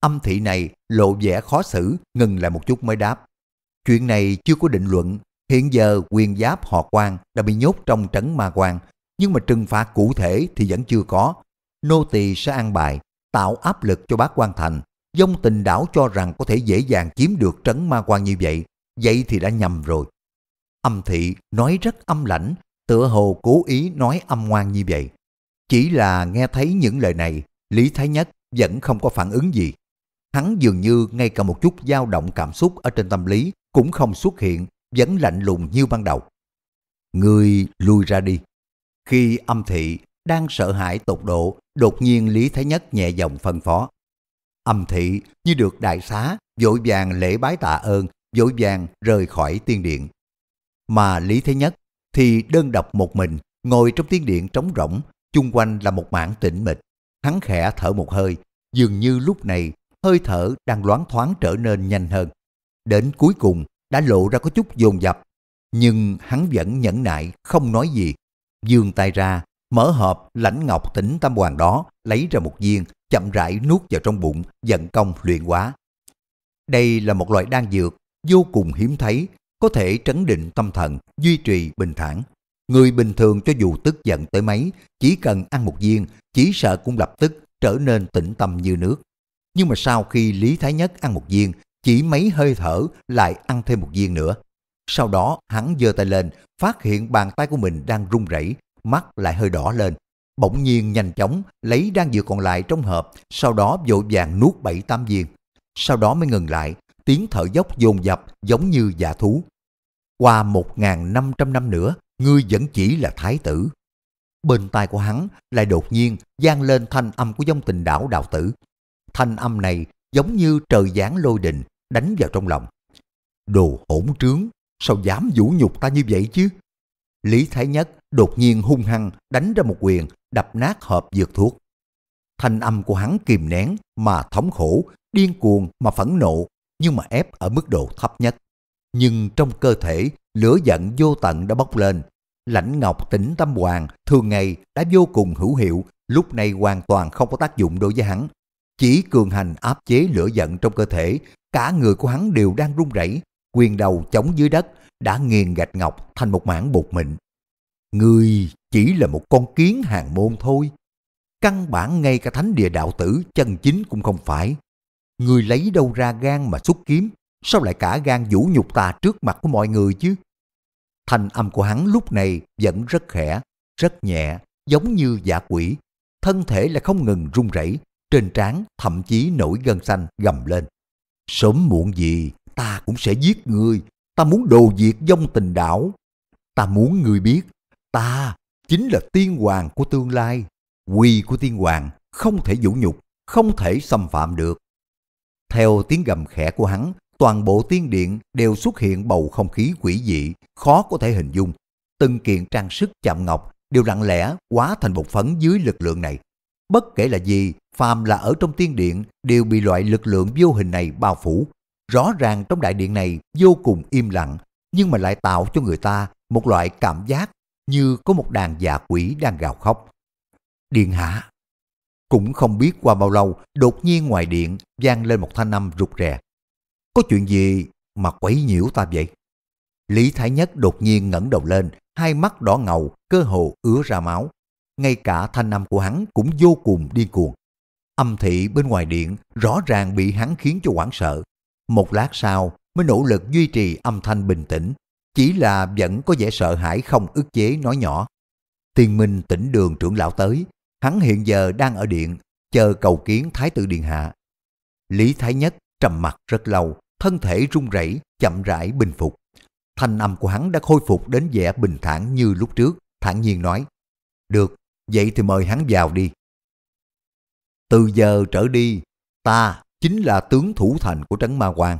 Âm thị này lộ vẻ khó xử, ngừng lại một chút mới đáp. Chuyện này chưa có định luận, hiện giờ quyền giáp họ quan đã bị nhốt trong trấn ma quan, nhưng mà trừng phạt cụ thể thì vẫn chưa có. Nô tỳ sẽ an bài, tạo áp lực cho bác quan thành, dông tình đảo cho rằng có thể dễ dàng chiếm được trấn ma quan như vậy, vậy thì đã nhầm rồi. Âm thị nói rất âm lãnh, tựa hồ cố ý nói âm ngoan như vậy. Chỉ là nghe thấy những lời này, Lý Thái Nhất vẫn không có phản ứng gì. Hắn dường như ngay cả một chút dao động cảm xúc ở trên tâm lý cũng không xuất hiện, vẫn lạnh lùng như ban đầu. Người lui ra đi. Khi âm thị đang sợ hãi tột độ, đột nhiên Lý Thái Nhất nhẹ giọng phân phó. Âm thị như được đại xá, vội vàng lễ bái tạ ơn, vội vàng rời khỏi tiên điện. Mà Lý Thái Nhất thì đơn độc một mình, ngồi trong tiên điện trống rỗng, chung quanh là một mảng tĩnh mịch. Hắn khẽ thở một hơi, dường như lúc này hơi thở đang loáng thoáng trở nên nhanh hơn. Đến cuối cùng đã lộ ra có chút dồn dập, nhưng hắn vẫn nhẫn nại không nói gì. Dương tay ra, mở hộp lãnh ngọc tỉnh tam hoàng đó, lấy ra một viên, chậm rãi nuốt vào trong bụng, dẫn công luyện quá. Đây là một loại đan dược vô cùng hiếm thấy, có thể trấn định tâm thần, duy trì bình thản. Người bình thường cho dù tức giận tới mấy, chỉ cần ăn một viên, chỉ sợ cũng lập tức trở nên tĩnh tâm như nước. Nhưng mà sau khi Lý Thái Nhất ăn một viên, chỉ mấy hơi thở lại ăn thêm một viên nữa. Sau đó hắn giơ tay lên, phát hiện bàn tay của mình đang run rẩy, mắt lại hơi đỏ lên. Bỗng nhiên nhanh chóng lấy đang dược còn lại trong hộp, sau đó vội vàng nuốt bảy tám viên. Sau đó mới ngừng lại, tiếng thở dốc dồn dập giống như giả thú qua 1.500 năm nữa, ngươi vẫn chỉ là thái tử. Bên tai của hắn lại đột nhiên vang lên thanh âm của dông tình đảo đạo tử. Thanh âm này giống như trời giáng lôi đình đánh vào trong lòng. Đồ hỗn trướng, sao dám vũ nhục ta như vậy chứ? Lý Thái Nhất đột nhiên hung hăng đánh ra một quyền đập nát hộp dược thuốc. Thanh âm của hắn kìm nén mà thống khổ, điên cuồng mà phẫn nộ nhưng mà ép ở mức độ thấp nhất nhưng trong cơ thể lửa giận vô tận đã bốc lên. Lãnh Ngọc tỉnh tâm hoàng thường ngày đã vô cùng hữu hiệu, lúc này hoàn toàn không có tác dụng đối với hắn. Chỉ cường hành áp chế lửa giận trong cơ thể, cả người của hắn đều đang run rẩy, quyền đầu chống dưới đất đã nghiền gạch ngọc thành một mảng bột mịn. Người chỉ là một con kiến hàng môn thôi. Căn bản ngay cả thánh địa đạo tử chân chính cũng không phải. Người lấy đâu ra gan mà xuất kiếm sao lại cả gan vũ nhục ta trước mặt của mọi người chứ? Thanh âm của hắn lúc này vẫn rất khẽ, rất nhẹ, giống như giả quỷ. Thân thể là không ngừng run rẩy, trên trán thậm chí nổi gân xanh gầm lên. Sớm muộn gì, ta cũng sẽ giết người. Ta muốn đồ diệt dông tình đảo. Ta muốn người biết, ta chính là tiên hoàng của tương lai. Quy của tiên hoàng không thể vũ nhục, không thể xâm phạm được. Theo tiếng gầm khẽ của hắn, toàn bộ tiên điện đều xuất hiện bầu không khí quỷ dị, khó có thể hình dung. Từng kiện trang sức chạm ngọc đều lặng lẽ quá thành bột phấn dưới lực lượng này. Bất kể là gì, phàm là ở trong tiên điện đều bị loại lực lượng vô hình này bao phủ. Rõ ràng trong đại điện này vô cùng im lặng, nhưng mà lại tạo cho người ta một loại cảm giác như có một đàn già quỷ đang gào khóc. Điện hạ. Cũng không biết qua bao lâu, đột nhiên ngoài điện vang lên một thanh âm rụt rè. Có chuyện gì mà quấy nhiễu ta vậy? Lý Thái Nhất đột nhiên ngẩng đầu lên, hai mắt đỏ ngầu, cơ hồ ứa ra máu. Ngay cả thanh âm của hắn cũng vô cùng điên cuồng. Âm thị bên ngoài điện rõ ràng bị hắn khiến cho hoảng sợ. Một lát sau mới nỗ lực duy trì âm thanh bình tĩnh, chỉ là vẫn có vẻ sợ hãi không ức chế nói nhỏ. Tiên minh tỉnh đường trưởng lão tới, hắn hiện giờ đang ở điện, chờ cầu kiến Thái tử Điện Hạ. Lý Thái Nhất trầm mặt rất lâu, thân thể run rẩy chậm rãi bình phục. Thanh âm của hắn đã khôi phục đến vẻ bình thản như lúc trước, thản nhiên nói. Được, vậy thì mời hắn vào đi. Từ giờ trở đi, ta chính là tướng thủ thành của Trấn Ma Quang.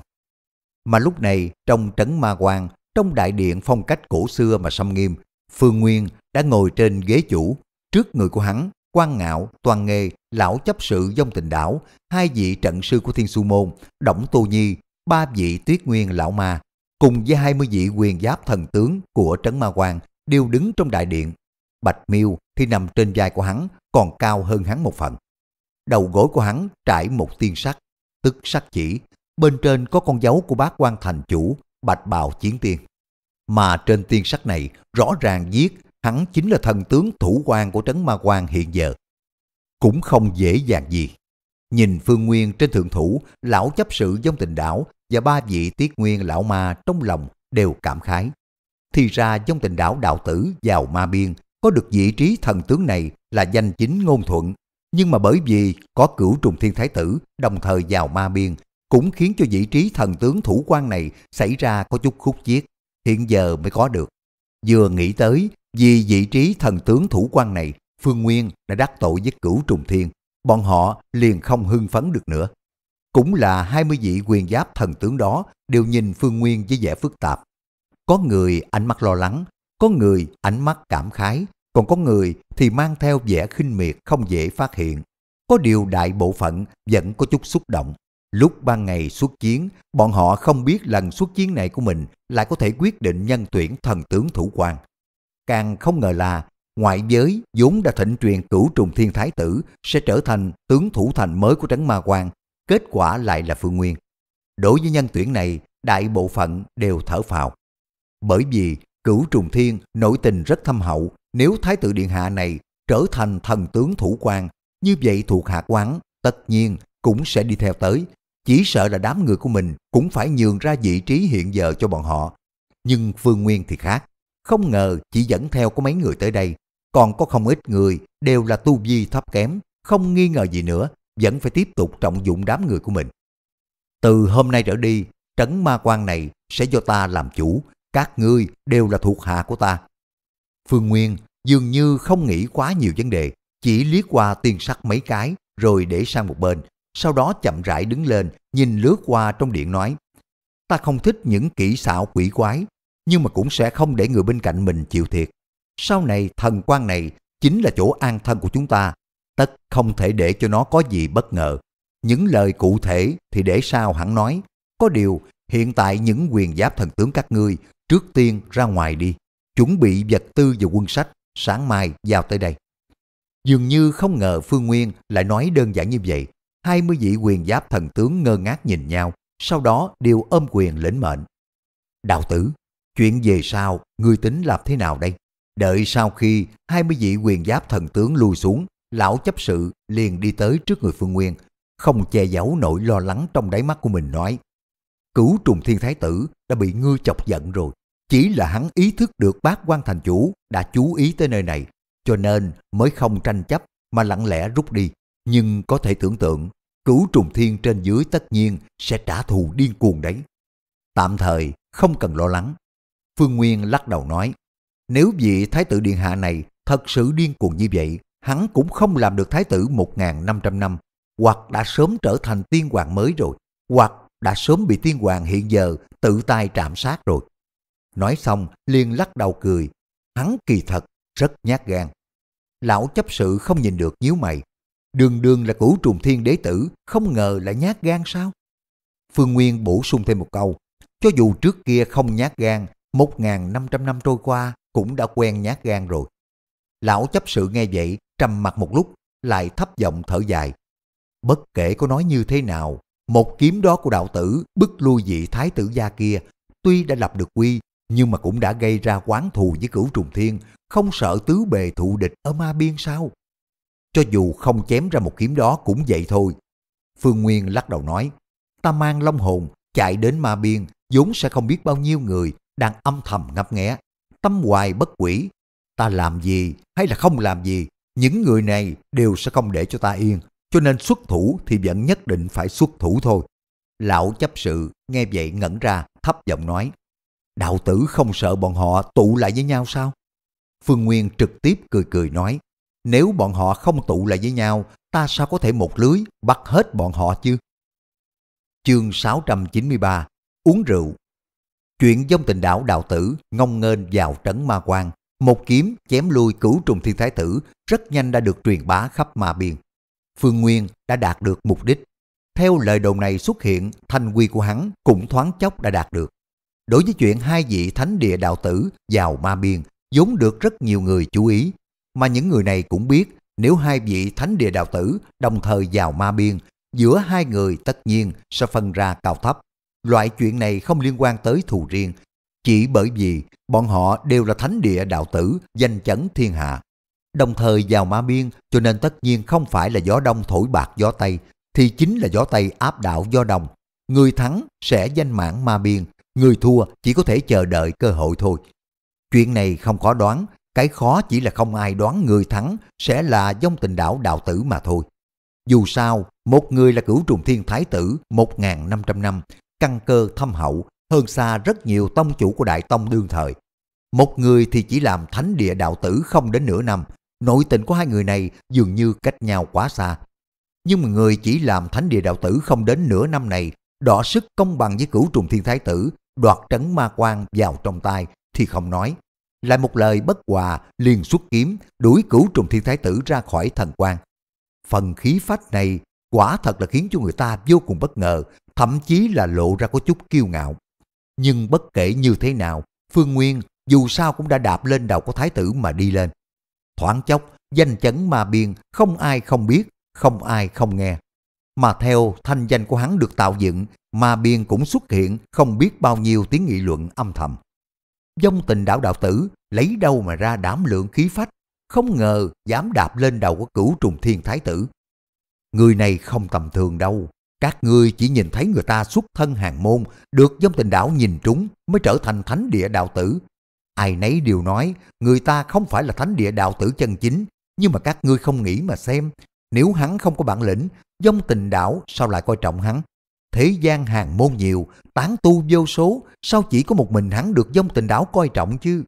Mà lúc này, trong Trấn Ma Quang, trong đại điện phong cách cổ xưa mà xâm nghiêm, Phương Nguyên đã ngồi trên ghế chủ, trước người của hắn quan ngạo, toàn nghề, lão chấp sự dông tình đảo, hai vị trận sư của Thiên Su Môn, Động Tô Nhi, ba vị tuyết nguyên lão ma, cùng với hai mươi vị quyền giáp thần tướng của Trấn Ma Quang đều đứng trong đại điện. Bạch Miêu thì nằm trên vai của hắn còn cao hơn hắn một phần. Đầu gối của hắn trải một tiên sắc, tức sắc chỉ, bên trên có con dấu của bác quan thành chủ, Bạch Bào Chiến Tiên. Mà trên tiên sắc này rõ ràng viết hắn chính là thần tướng thủ quan của Trấn Ma quan hiện giờ. Cũng không dễ dàng gì. Nhìn Phương Nguyên trên thượng thủ, lão chấp sự giống tình đảo và ba vị tiết nguyên lão ma trong lòng đều cảm khái. Thì ra trong tình đảo đạo tử vào ma biên có được vị trí thần tướng này là danh chính ngôn thuận. Nhưng mà bởi vì có cửu trùng thiên thái tử đồng thời vào ma biên cũng khiến cho vị trí thần tướng thủ quan này xảy ra có chút khúc chiết. Hiện giờ mới có được. Vừa nghĩ tới vì vị trí thần tướng thủ quan này, Phương Nguyên đã đắc tội với cửu trùng thiên, bọn họ liền không hưng phấn được nữa. Cũng là 20 vị quyền giáp thần tướng đó đều nhìn Phương Nguyên với vẻ phức tạp. Có người ánh mắt lo lắng, có người ánh mắt cảm khái, còn có người thì mang theo vẻ khinh miệt không dễ phát hiện. Có điều đại bộ phận vẫn có chút xúc động. Lúc ban ngày xuất chiến, bọn họ không biết lần xuất chiến này của mình lại có thể quyết định nhân tuyển thần tướng thủ quan. Càng không ngờ là ngoại giới vốn đã thịnh truyền cửu trùng thiên thái tử sẽ trở thành tướng thủ thành mới của trấn ma quan kết quả lại là phương nguyên đối với nhân tuyển này đại bộ phận đều thở phào bởi vì cửu trùng thiên nội tình rất thâm hậu nếu thái tử điện hạ này trở thành thần tướng thủ quan như vậy thuộc hạ quán tất nhiên cũng sẽ đi theo tới chỉ sợ là đám người của mình cũng phải nhường ra vị trí hiện giờ cho bọn họ nhưng phương nguyên thì khác không ngờ chỉ dẫn theo có mấy người tới đây, còn có không ít người đều là tu vi thấp kém, không nghi ngờ gì nữa, vẫn phải tiếp tục trọng dụng đám người của mình. Từ hôm nay trở đi, trấn ma quan này sẽ do ta làm chủ, các ngươi đều là thuộc hạ của ta. Phương Nguyên dường như không nghĩ quá nhiều vấn đề, chỉ liếc qua tiên sắc mấy cái rồi để sang một bên, sau đó chậm rãi đứng lên, nhìn lướt qua trong điện nói. Ta không thích những kỹ xảo quỷ quái, nhưng mà cũng sẽ không để người bên cạnh mình chịu thiệt. Sau này thần quan này chính là chỗ an thân của chúng ta, tất không thể để cho nó có gì bất ngờ. Những lời cụ thể thì để sao hẳn nói, có điều hiện tại những quyền giáp thần tướng các ngươi trước tiên ra ngoài đi, chuẩn bị vật tư và quân sách, sáng mai vào tới đây. Dường như không ngờ Phương Nguyên lại nói đơn giản như vậy, 20 vị quyền giáp thần tướng ngơ ngác nhìn nhau, sau đó đều ôm quyền lĩnh mệnh. Đạo tử, Chuyện về sau, ngươi tính làm thế nào đây? Đợi sau khi 20 vị quyền giáp thần tướng lùi xuống, lão chấp sự liền đi tới trước người Phương Nguyên, không che giấu nỗi lo lắng trong đáy mắt của mình nói. Cửu trùng thiên thái tử đã bị ngươi chọc giận rồi, chỉ là hắn ý thức được bác quan thành chủ đã chú ý tới nơi này, cho nên mới không tranh chấp mà lặng lẽ rút đi. Nhưng có thể tưởng tượng, cửu trùng thiên trên dưới tất nhiên sẽ trả thù điên cuồng đấy. Tạm thời, không cần lo lắng, Phương Nguyên lắc đầu nói, nếu vị Thái tử Điện Hạ này thật sự điên cuồng như vậy, hắn cũng không làm được Thái tử 1.500 năm, hoặc đã sớm trở thành tiên hoàng mới rồi, hoặc đã sớm bị tiên hoàng hiện giờ tự tay trạm sát rồi. Nói xong, liền lắc đầu cười, hắn kỳ thật, rất nhát gan. Lão chấp sự không nhìn được nhíu mày, đường đường là cửu trùng thiên đế tử, không ngờ lại nhát gan sao? Phương Nguyên bổ sung thêm một câu, cho dù trước kia không nhát gan, 1.500 năm trôi qua cũng đã quen nhát gan rồi. Lão chấp sự nghe vậy, trầm mặt một lúc, lại thấp giọng thở dài. Bất kể có nói như thế nào, một kiếm đó của đạo tử bức lui vị thái tử gia kia, tuy đã lập được quy, nhưng mà cũng đã gây ra quán thù với cửu trùng thiên, không sợ tứ bề thụ địch ở ma biên sao? Cho dù không chém ra một kiếm đó cũng vậy thôi. Phương Nguyên lắc đầu nói, ta mang long hồn, chạy đến ma biên, vốn sẽ không biết bao nhiêu người, đang âm thầm ngấp nghé, tâm hoài bất quỷ. Ta làm gì hay là không làm gì, những người này đều sẽ không để cho ta yên, cho nên xuất thủ thì vẫn nhất định phải xuất thủ thôi. Lão chấp sự nghe vậy ngẩn ra, thấp giọng nói, đạo tử không sợ bọn họ tụ lại với nhau sao? Phương Nguyên trực tiếp cười cười nói, nếu bọn họ không tụ lại với nhau, ta sao có thể một lưới bắt hết bọn họ chứ? Chương 693 Uống rượu chuyện dông tình đạo đạo tử ngông nghênh vào trấn ma quan một kiếm chém lui cửu trùng thiên thái tử rất nhanh đã được truyền bá khắp ma biên phương nguyên đã đạt được mục đích theo lời đồn này xuất hiện thanh quy của hắn cũng thoáng chốc đã đạt được đối với chuyện hai vị thánh địa đạo tử vào ma biên vốn được rất nhiều người chú ý mà những người này cũng biết nếu hai vị thánh địa đạo tử đồng thời vào ma biên giữa hai người tất nhiên sẽ phân ra cao thấp Loại chuyện này không liên quan tới thù riêng, chỉ bởi vì bọn họ đều là thánh địa đạo tử, danh chấn thiên hạ. Đồng thời vào ma Biên cho nên tất nhiên không phải là gió đông thổi bạc gió Tây, thì chính là gió Tây áp đảo gió đông. Người thắng sẽ danh mãn Ma Biên, người thua chỉ có thể chờ đợi cơ hội thôi. Chuyện này không khó đoán, cái khó chỉ là không ai đoán người thắng sẽ là dông tình đảo đạo tử mà thôi. Dù sao, một người là cửu trùng thiên thái tử 1.500 năm, căn cơ thâm hậu hơn xa rất nhiều tông chủ của Đại Tông đương thời. Một người thì chỉ làm thánh địa đạo tử không đến nửa năm, nội tình của hai người này dường như cách nhau quá xa. Nhưng mà người chỉ làm thánh địa đạo tử không đến nửa năm này, đỏ sức công bằng với cửu trùng thiên thái tử, đoạt trấn ma quan vào trong tay thì không nói. Lại một lời bất hòa liền xuất kiếm đuổi cửu trùng thiên thái tử ra khỏi thần quan. Phần khí phách này quả thật là khiến cho người ta vô cùng bất ngờ, thậm chí là lộ ra có chút kiêu ngạo. Nhưng bất kể như thế nào, Phương Nguyên dù sao cũng đã đạp lên đầu của thái tử mà đi lên. Thoáng chốc, danh chấn ma biên không ai không biết, không ai không nghe. Mà theo thanh danh của hắn được tạo dựng, ma biên cũng xuất hiện không biết bao nhiêu tiếng nghị luận âm thầm. Dông tình đảo đạo tử lấy đâu mà ra đảm lượng khí phách, không ngờ dám đạp lên đầu của cửu trùng thiên thái tử. Người này không tầm thường đâu, các ngươi chỉ nhìn thấy người ta xuất thân hàng môn, được dông tình đạo nhìn trúng mới trở thành thánh địa đạo tử. Ai nấy đều nói, người ta không phải là thánh địa đạo tử chân chính, nhưng mà các ngươi không nghĩ mà xem, nếu hắn không có bản lĩnh, dông tình đạo sao lại coi trọng hắn? Thế gian hàng môn nhiều, tán tu vô số, sao chỉ có một mình hắn được dông tình đạo coi trọng chứ?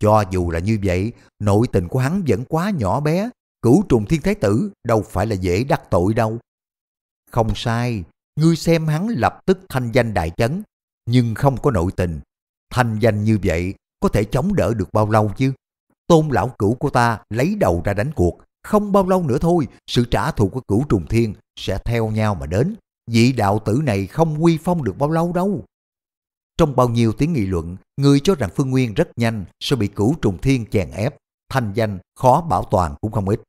Cho dù là như vậy, nội tình của hắn vẫn quá nhỏ bé, cửu trùng thiên thái tử đâu phải là dễ đắc tội đâu. Không sai, ngươi xem hắn lập tức thanh danh đại chấn, nhưng không có nội tình. Thanh danh như vậy có thể chống đỡ được bao lâu chứ? Tôn lão cửu của ta lấy đầu ra đánh cuộc, không bao lâu nữa thôi, sự trả thù của cửu trùng thiên sẽ theo nhau mà đến. Vị đạo tử này không quy phong được bao lâu đâu. Trong bao nhiêu tiếng nghị luận, người cho rằng Phương Nguyên rất nhanh sẽ bị cửu trùng thiên chèn ép, thanh danh khó bảo toàn cũng không ít.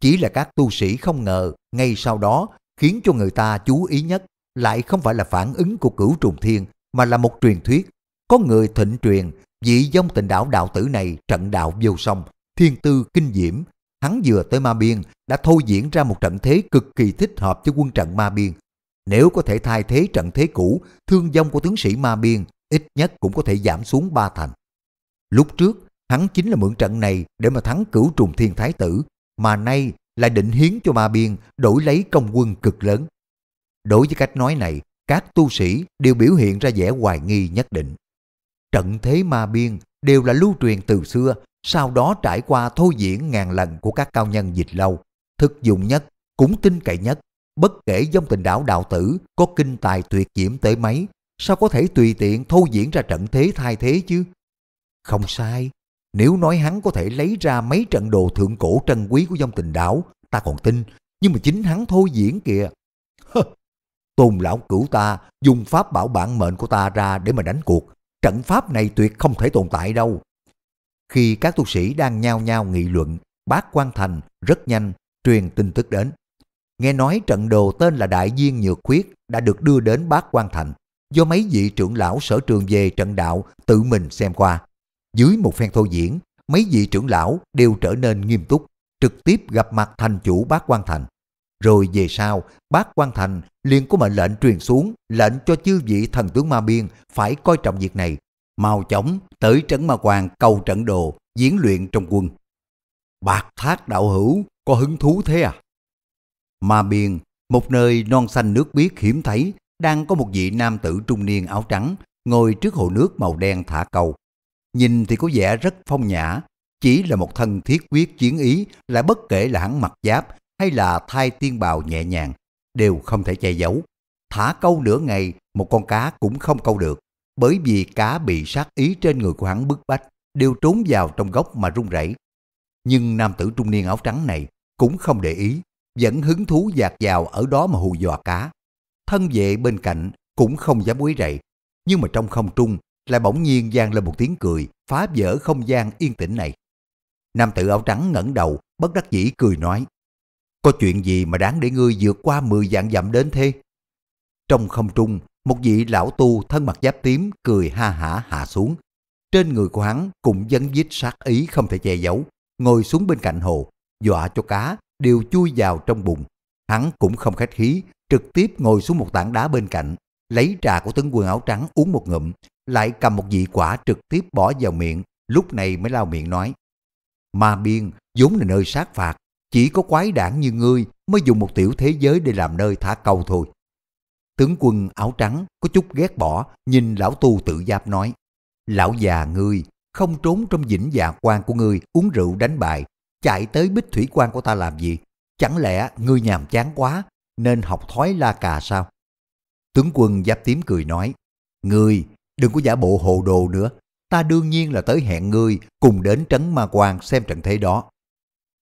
Chỉ là các tu sĩ không ngờ, ngay sau đó khiến cho người ta chú ý nhất lại không phải là phản ứng của cửu trùng thiên mà là một truyền thuyết. Có người thịnh truyền, vị dông tình đảo đạo tử này trận đạo vô song, thiên tư kinh diễm. Hắn vừa tới Ma Biên đã thôi diễn ra một trận thế cực kỳ thích hợp cho quân trận Ma Biên. Nếu có thể thay thế trận thế cũ, thương vong của tướng sĩ Ma Biên ít nhất cũng có thể giảm xuống ba thành. Lúc trước, hắn chính là mượn trận này để mà thắng cửu trùng thiên thái tử, mà nay lại định hiến cho ma biên đổi lấy công quân cực lớn. Đối với cách nói này, các tu sĩ đều biểu hiện ra vẻ hoài nghi nhất định. Trận thế ma biên đều là lưu truyền từ xưa, sau đó trải qua thôi diễn ngàn lần của các cao nhân dịch lâu, thực dụng nhất, cũng tin cậy nhất. Bất kể dòng tình đạo đạo tử có kinh tài tuyệt diễm tới mấy, sao có thể tùy tiện thôi diễn ra trận thế thay thế chứ? Không sai, nếu nói hắn có thể lấy ra mấy trận đồ thượng cổ trân quý của dòng tình đảo, ta còn tin, nhưng mà chính hắn thôi diễn kìa. Tôn lão cửu ta dùng pháp bảo bản mệnh của ta ra để mà đánh cuộc. Trận pháp này tuyệt không thể tồn tại đâu. Khi các tu sĩ đang nhao nhao nghị luận, bác quan thành rất nhanh truyền tin tức đến. Nghe nói trận đồ tên là Đại Viên Nhược Khuyết đã được đưa đến bác quan thành do mấy vị trưởng lão sở trường về trận đạo tự mình xem qua. Dưới một phen thôi diễn, mấy vị trưởng lão đều trở nên nghiêm túc, trực tiếp gặp mặt thành chủ bác quan thành. Rồi về sau, bác quan thành liền có mệnh lệnh truyền xuống, lệnh cho chư vị thần tướng ma biên phải coi trọng việc này, mau chóng tới trấn ma quan cầu trận đồ, diễn luyện trong quân. Bạc thác đạo hữu, có hứng thú thế à? Ma biên, một nơi non xanh nước biếc hiếm thấy, đang có một vị nam tử trung niên áo trắng, ngồi trước hồ nước màu đen thả câu. Nhìn thì có vẻ rất phong nhã, chỉ là một thân thiết quyết chiến ý lại bất kể là hắn mặc giáp hay là thai tiên bào nhẹ nhàng, đều không thể che giấu. Thả câu nửa ngày, một con cá cũng không câu được, bởi vì cá bị sát ý trên người của hắn bức bách, đều trốn vào trong gốc mà run rẩy. Nhưng nam tử trung niên áo trắng này cũng không để ý, vẫn hứng thú dạt vào ở đó mà hù dọa cá. Thân vệ bên cạnh cũng không dám quấy rầy, nhưng mà trong không trung lại bỗng nhiên gian lên một tiếng cười, phá vỡ không gian yên tĩnh này. Nam tử áo trắng ngẩng đầu, bất đắc dĩ cười nói. Có chuyện gì mà đáng để ngươi vượt qua 10 dạng dặm đến thế? Trong không trung, một vị lão tu thân mặt giáp tím cười ha hả hạ xuống. Trên người của hắn cũng dấn dít sát ý không thể che giấu, ngồi xuống bên cạnh hồ, dọa cho cá đều chui vào trong bụng. Hắn cũng không khách khí, trực tiếp ngồi xuống một tảng đá bên cạnh, lấy trà của tướng quân áo trắng uống một ngụm, lại cầm một vị quả trực tiếp bỏ vào miệng, lúc này mới lao miệng nói. Ma biên vốn là nơi sát phạt, chỉ có quái đảng như ngươi mới dùng một tiểu thế giới để làm nơi thả câu thôi. Tướng quân áo trắng có chút ghét bỏ, nhìn lão tu tự giáp nói. Lão già ngươi, không trốn trong vĩnh dạ quan của ngươi uống rượu đánh bài, chạy tới bích thủy quan của ta làm gì? Chẳng lẽ ngươi nhàm chán quá nên học thói la cà sao? Tướng quân giáp tím cười nói, Ngươi, đừng có giả bộ hồ đồ nữa, ta đương nhiên là tới hẹn ngươi cùng đến trấn ma quan xem trận thế đó.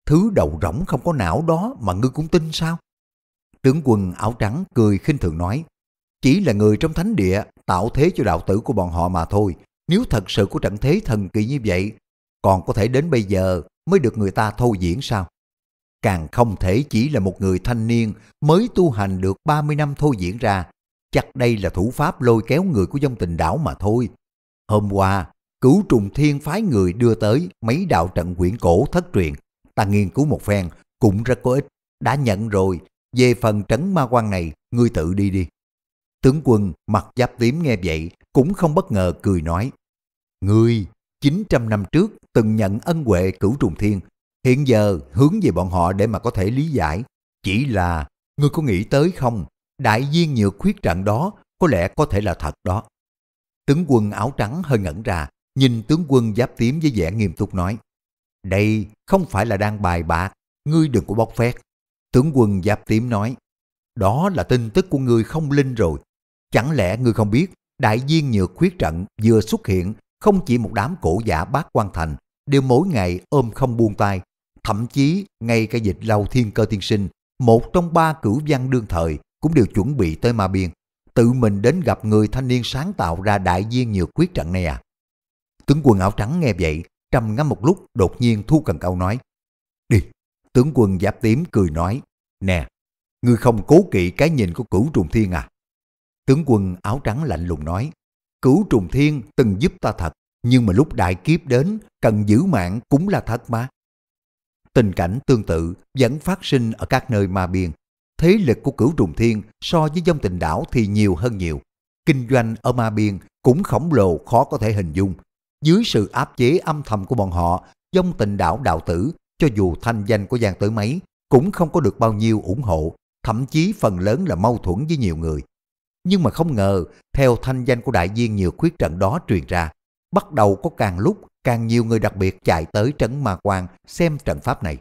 Thứ đầu rỗng không có não đó mà ngươi cũng tin sao? Tướng quân áo trắng cười khinh thường nói, chỉ là người trong thánh địa tạo thế cho đạo tử của bọn họ mà thôi, nếu thật sự có trận thế thần kỳ như vậy, còn có thể đến bây giờ mới được người ta thâu diễn sao? Càng không thể chỉ là một người thanh niên mới tu hành được 30 năm thô diễn ra, chắc đây là thủ pháp lôi kéo người của dông tình đảo mà thôi. Hôm qua, cửu trùng thiên phái người đưa tới mấy đạo trận quyển cổ thất truyền. Ta nghiên cứu một phen, cũng rất có ích. Đã nhận rồi, về phần trấn ma quan này, ngươi tự đi đi. Tướng quân mặt giáp tím nghe vậy, cũng không bất ngờ cười nói. Ngươi, 900 năm trước từng nhận ân huệ cửu trùng thiên, hiện giờ hướng về bọn họ để mà có thể lý giải. Chỉ là, ngươi có nghĩ tới không, đại viên nhược khuyết trận đó có lẽ có thể là thật đó. Tướng quân áo trắng hơi ngẩn ra, nhìn tướng quân giáp tím với vẻ nghiêm túc nói. Đây không phải là đang bài bạc, ngươi đừng có bóc phét. Tướng quân giáp tím nói, đó là tin tức của ngươi không linh rồi. Chẳng lẽ ngươi không biết đại viên nhược khuyết trận vừa xuất hiện không chỉ một đám cổ giả bác quan thành đều mỗi ngày ôm không buông tay. Thậm chí ngay cả dịch lâu thiên cơ tiên sinh, một trong ba cửu văn đương thời cũng đều chuẩn bị tới ma biên, tự mình đến gặp người thanh niên sáng tạo ra đại viên nhược quyết trận này à. Tướng quân áo trắng nghe vậy, trầm ngâm một lúc đột nhiên thu cần câu nói. Đi, tướng quân giáp tím cười nói, nè, ngươi không cố kỵ cái nhìn của cửu trùng thiên à. Tướng quân áo trắng lạnh lùng nói, cửu trùng thiên từng giúp ta thật, nhưng mà lúc đại kiếp đến, cần giữ mạng cũng là thật mà. Tình cảnh tương tự vẫn phát sinh ở các nơi ma biên thế lực của cửu trùng thiên so với dông tình đảo thì nhiều hơn nhiều. Kinh doanh ở ma biên cũng khổng lồ khó có thể hình dung. Dưới sự áp chế âm thầm của bọn họ, dông tình đảo đạo tử, cho dù thanh danh của Giang tới mấy, cũng không có được bao nhiêu ủng hộ, thậm chí phần lớn là mâu thuẫn với nhiều người. Nhưng mà không ngờ, theo thanh danh của đại viên nhiều khuyết trận đó truyền ra, bắt đầu có càng lúc càng nhiều người đặc biệt chạy tới trấn ma quan xem trận pháp này.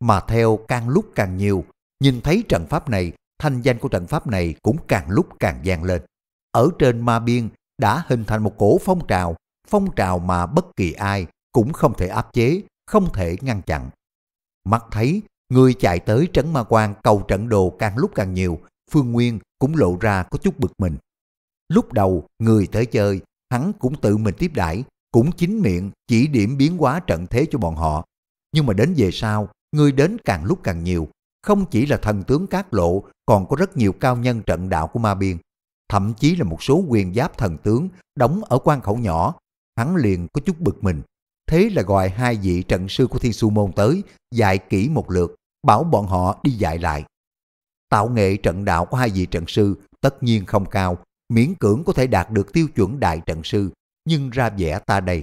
Mà theo càng lúc càng nhiều, Nhìn thấy trận pháp này, thanh danh của trận pháp này cũng càng lúc càng gian lên. Ở trên ma biên đã hình thành một cổ phong trào, phong trào mà bất kỳ ai cũng không thể áp chế, không thể ngăn chặn. Mắt thấy, người chạy tới trấn ma quan cầu trận đồ càng lúc càng nhiều, Phương Nguyên cũng lộ ra có chút bực mình. Lúc đầu, người tới chơi, hắn cũng tự mình tiếp đãi cũng chính miệng chỉ điểm biến hóa trận thế cho bọn họ. Nhưng mà đến về sau, người đến càng lúc càng nhiều, không chỉ là thần tướng Cát Lộ, còn có rất nhiều cao nhân trận đạo của Ma Biên. Thậm chí là một số quyền giáp thần tướng đóng ở quan khẩu nhỏ, hắn liền có chút bực mình. Thế là gọi hai vị trận sư của Thiên Su Môn tới, dạy kỹ một lượt, bảo bọn họ đi dạy lại. Tạo nghệ trận đạo của hai vị trận sư tất nhiên không cao, miễn cưỡng có thể đạt được tiêu chuẩn đại trận sư, nhưng ra vẻ ta đây.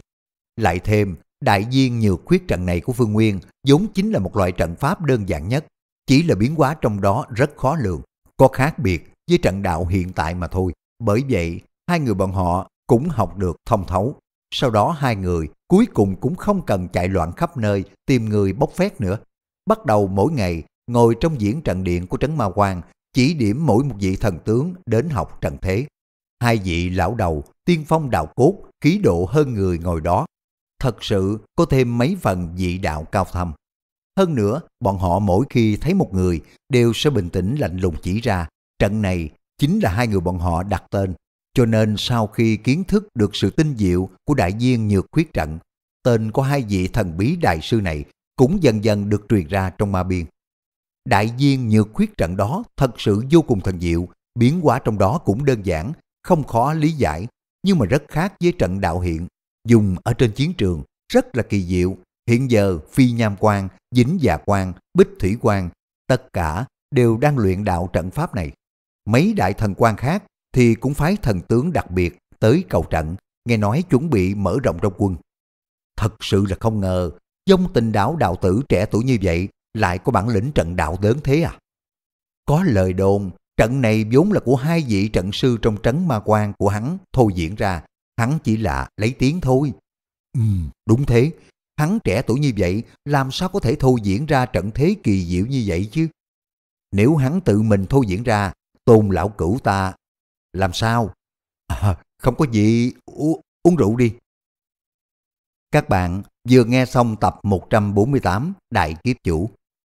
Lại thêm, đại viên nhược khuyết trận này của Phương Nguyên vốn chính là một loại trận pháp đơn giản nhất, chỉ là biến hóa trong đó rất khó lường, có khác biệt với trận đạo hiện tại mà thôi. Bởi vậy, hai người bọn họ cũng học được thông thấu. Sau đó hai người cuối cùng cũng không cần chạy loạn khắp nơi tìm người bốc phét nữa. Bắt đầu mỗi ngày ngồi trong diễn trận điện của Trấn Ma Quang chỉ điểm mỗi một vị thần tướng đến học trận thế. Hai vị lão đầu, tiên phong đạo cốt, khí độ hơn người ngồi đó. Thật sự có thêm mấy phần vị đạo cao thâm. Hơn nữa, bọn họ mỗi khi thấy một người đều sẽ bình tĩnh lạnh lùng chỉ ra trận này chính là hai người bọn họ đặt tên. Cho nên sau khi kiến thức được sự tinh diệu của đại viên nhược khuyết trận, tên của hai vị thần bí đại sư này cũng dần dần được truyền ra trong ma biên. Đại viên nhược khuyết trận đó thật sự vô cùng thần diệu, biến hóa trong đó cũng đơn giản, không khó lý giải, nhưng mà rất khác với trận đạo hiện, dùng ở trên chiến trường, rất là kỳ diệu, Hiện giờ Phi Nham Quang, Dính Già dạ Quang, Bích Thủy Quang, tất cả đều đang luyện đạo trận pháp này. Mấy đại thần quan khác thì cũng phái thần tướng đặc biệt tới cầu trận, nghe nói chuẩn bị mở rộng trong quân. Thật sự là không ngờ, dông tình đảo đạo tử trẻ tuổi như vậy lại có bản lĩnh trận đạo lớn thế à? Có lời đồn, trận này vốn là của hai vị trận sư trong trấn ma quan của hắn thôi diễn ra, hắn chỉ là lấy tiếng thôi. Ừ, đúng thế, Hắn trẻ tuổi như vậy, làm sao có thể thôi diễn ra trận thế kỳ diệu như vậy chứ? Nếu hắn tự mình thôi diễn ra, tôn lão cửu ta, làm sao? À, không có gì, U uống rượu đi. Các bạn vừa nghe xong tập 148 Đại Kiếp Chủ.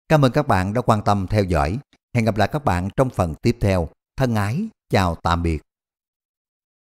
Cảm ơn các bạn đã quan tâm theo dõi. Hẹn gặp lại các bạn trong phần tiếp theo. Thân ái, chào tạm biệt.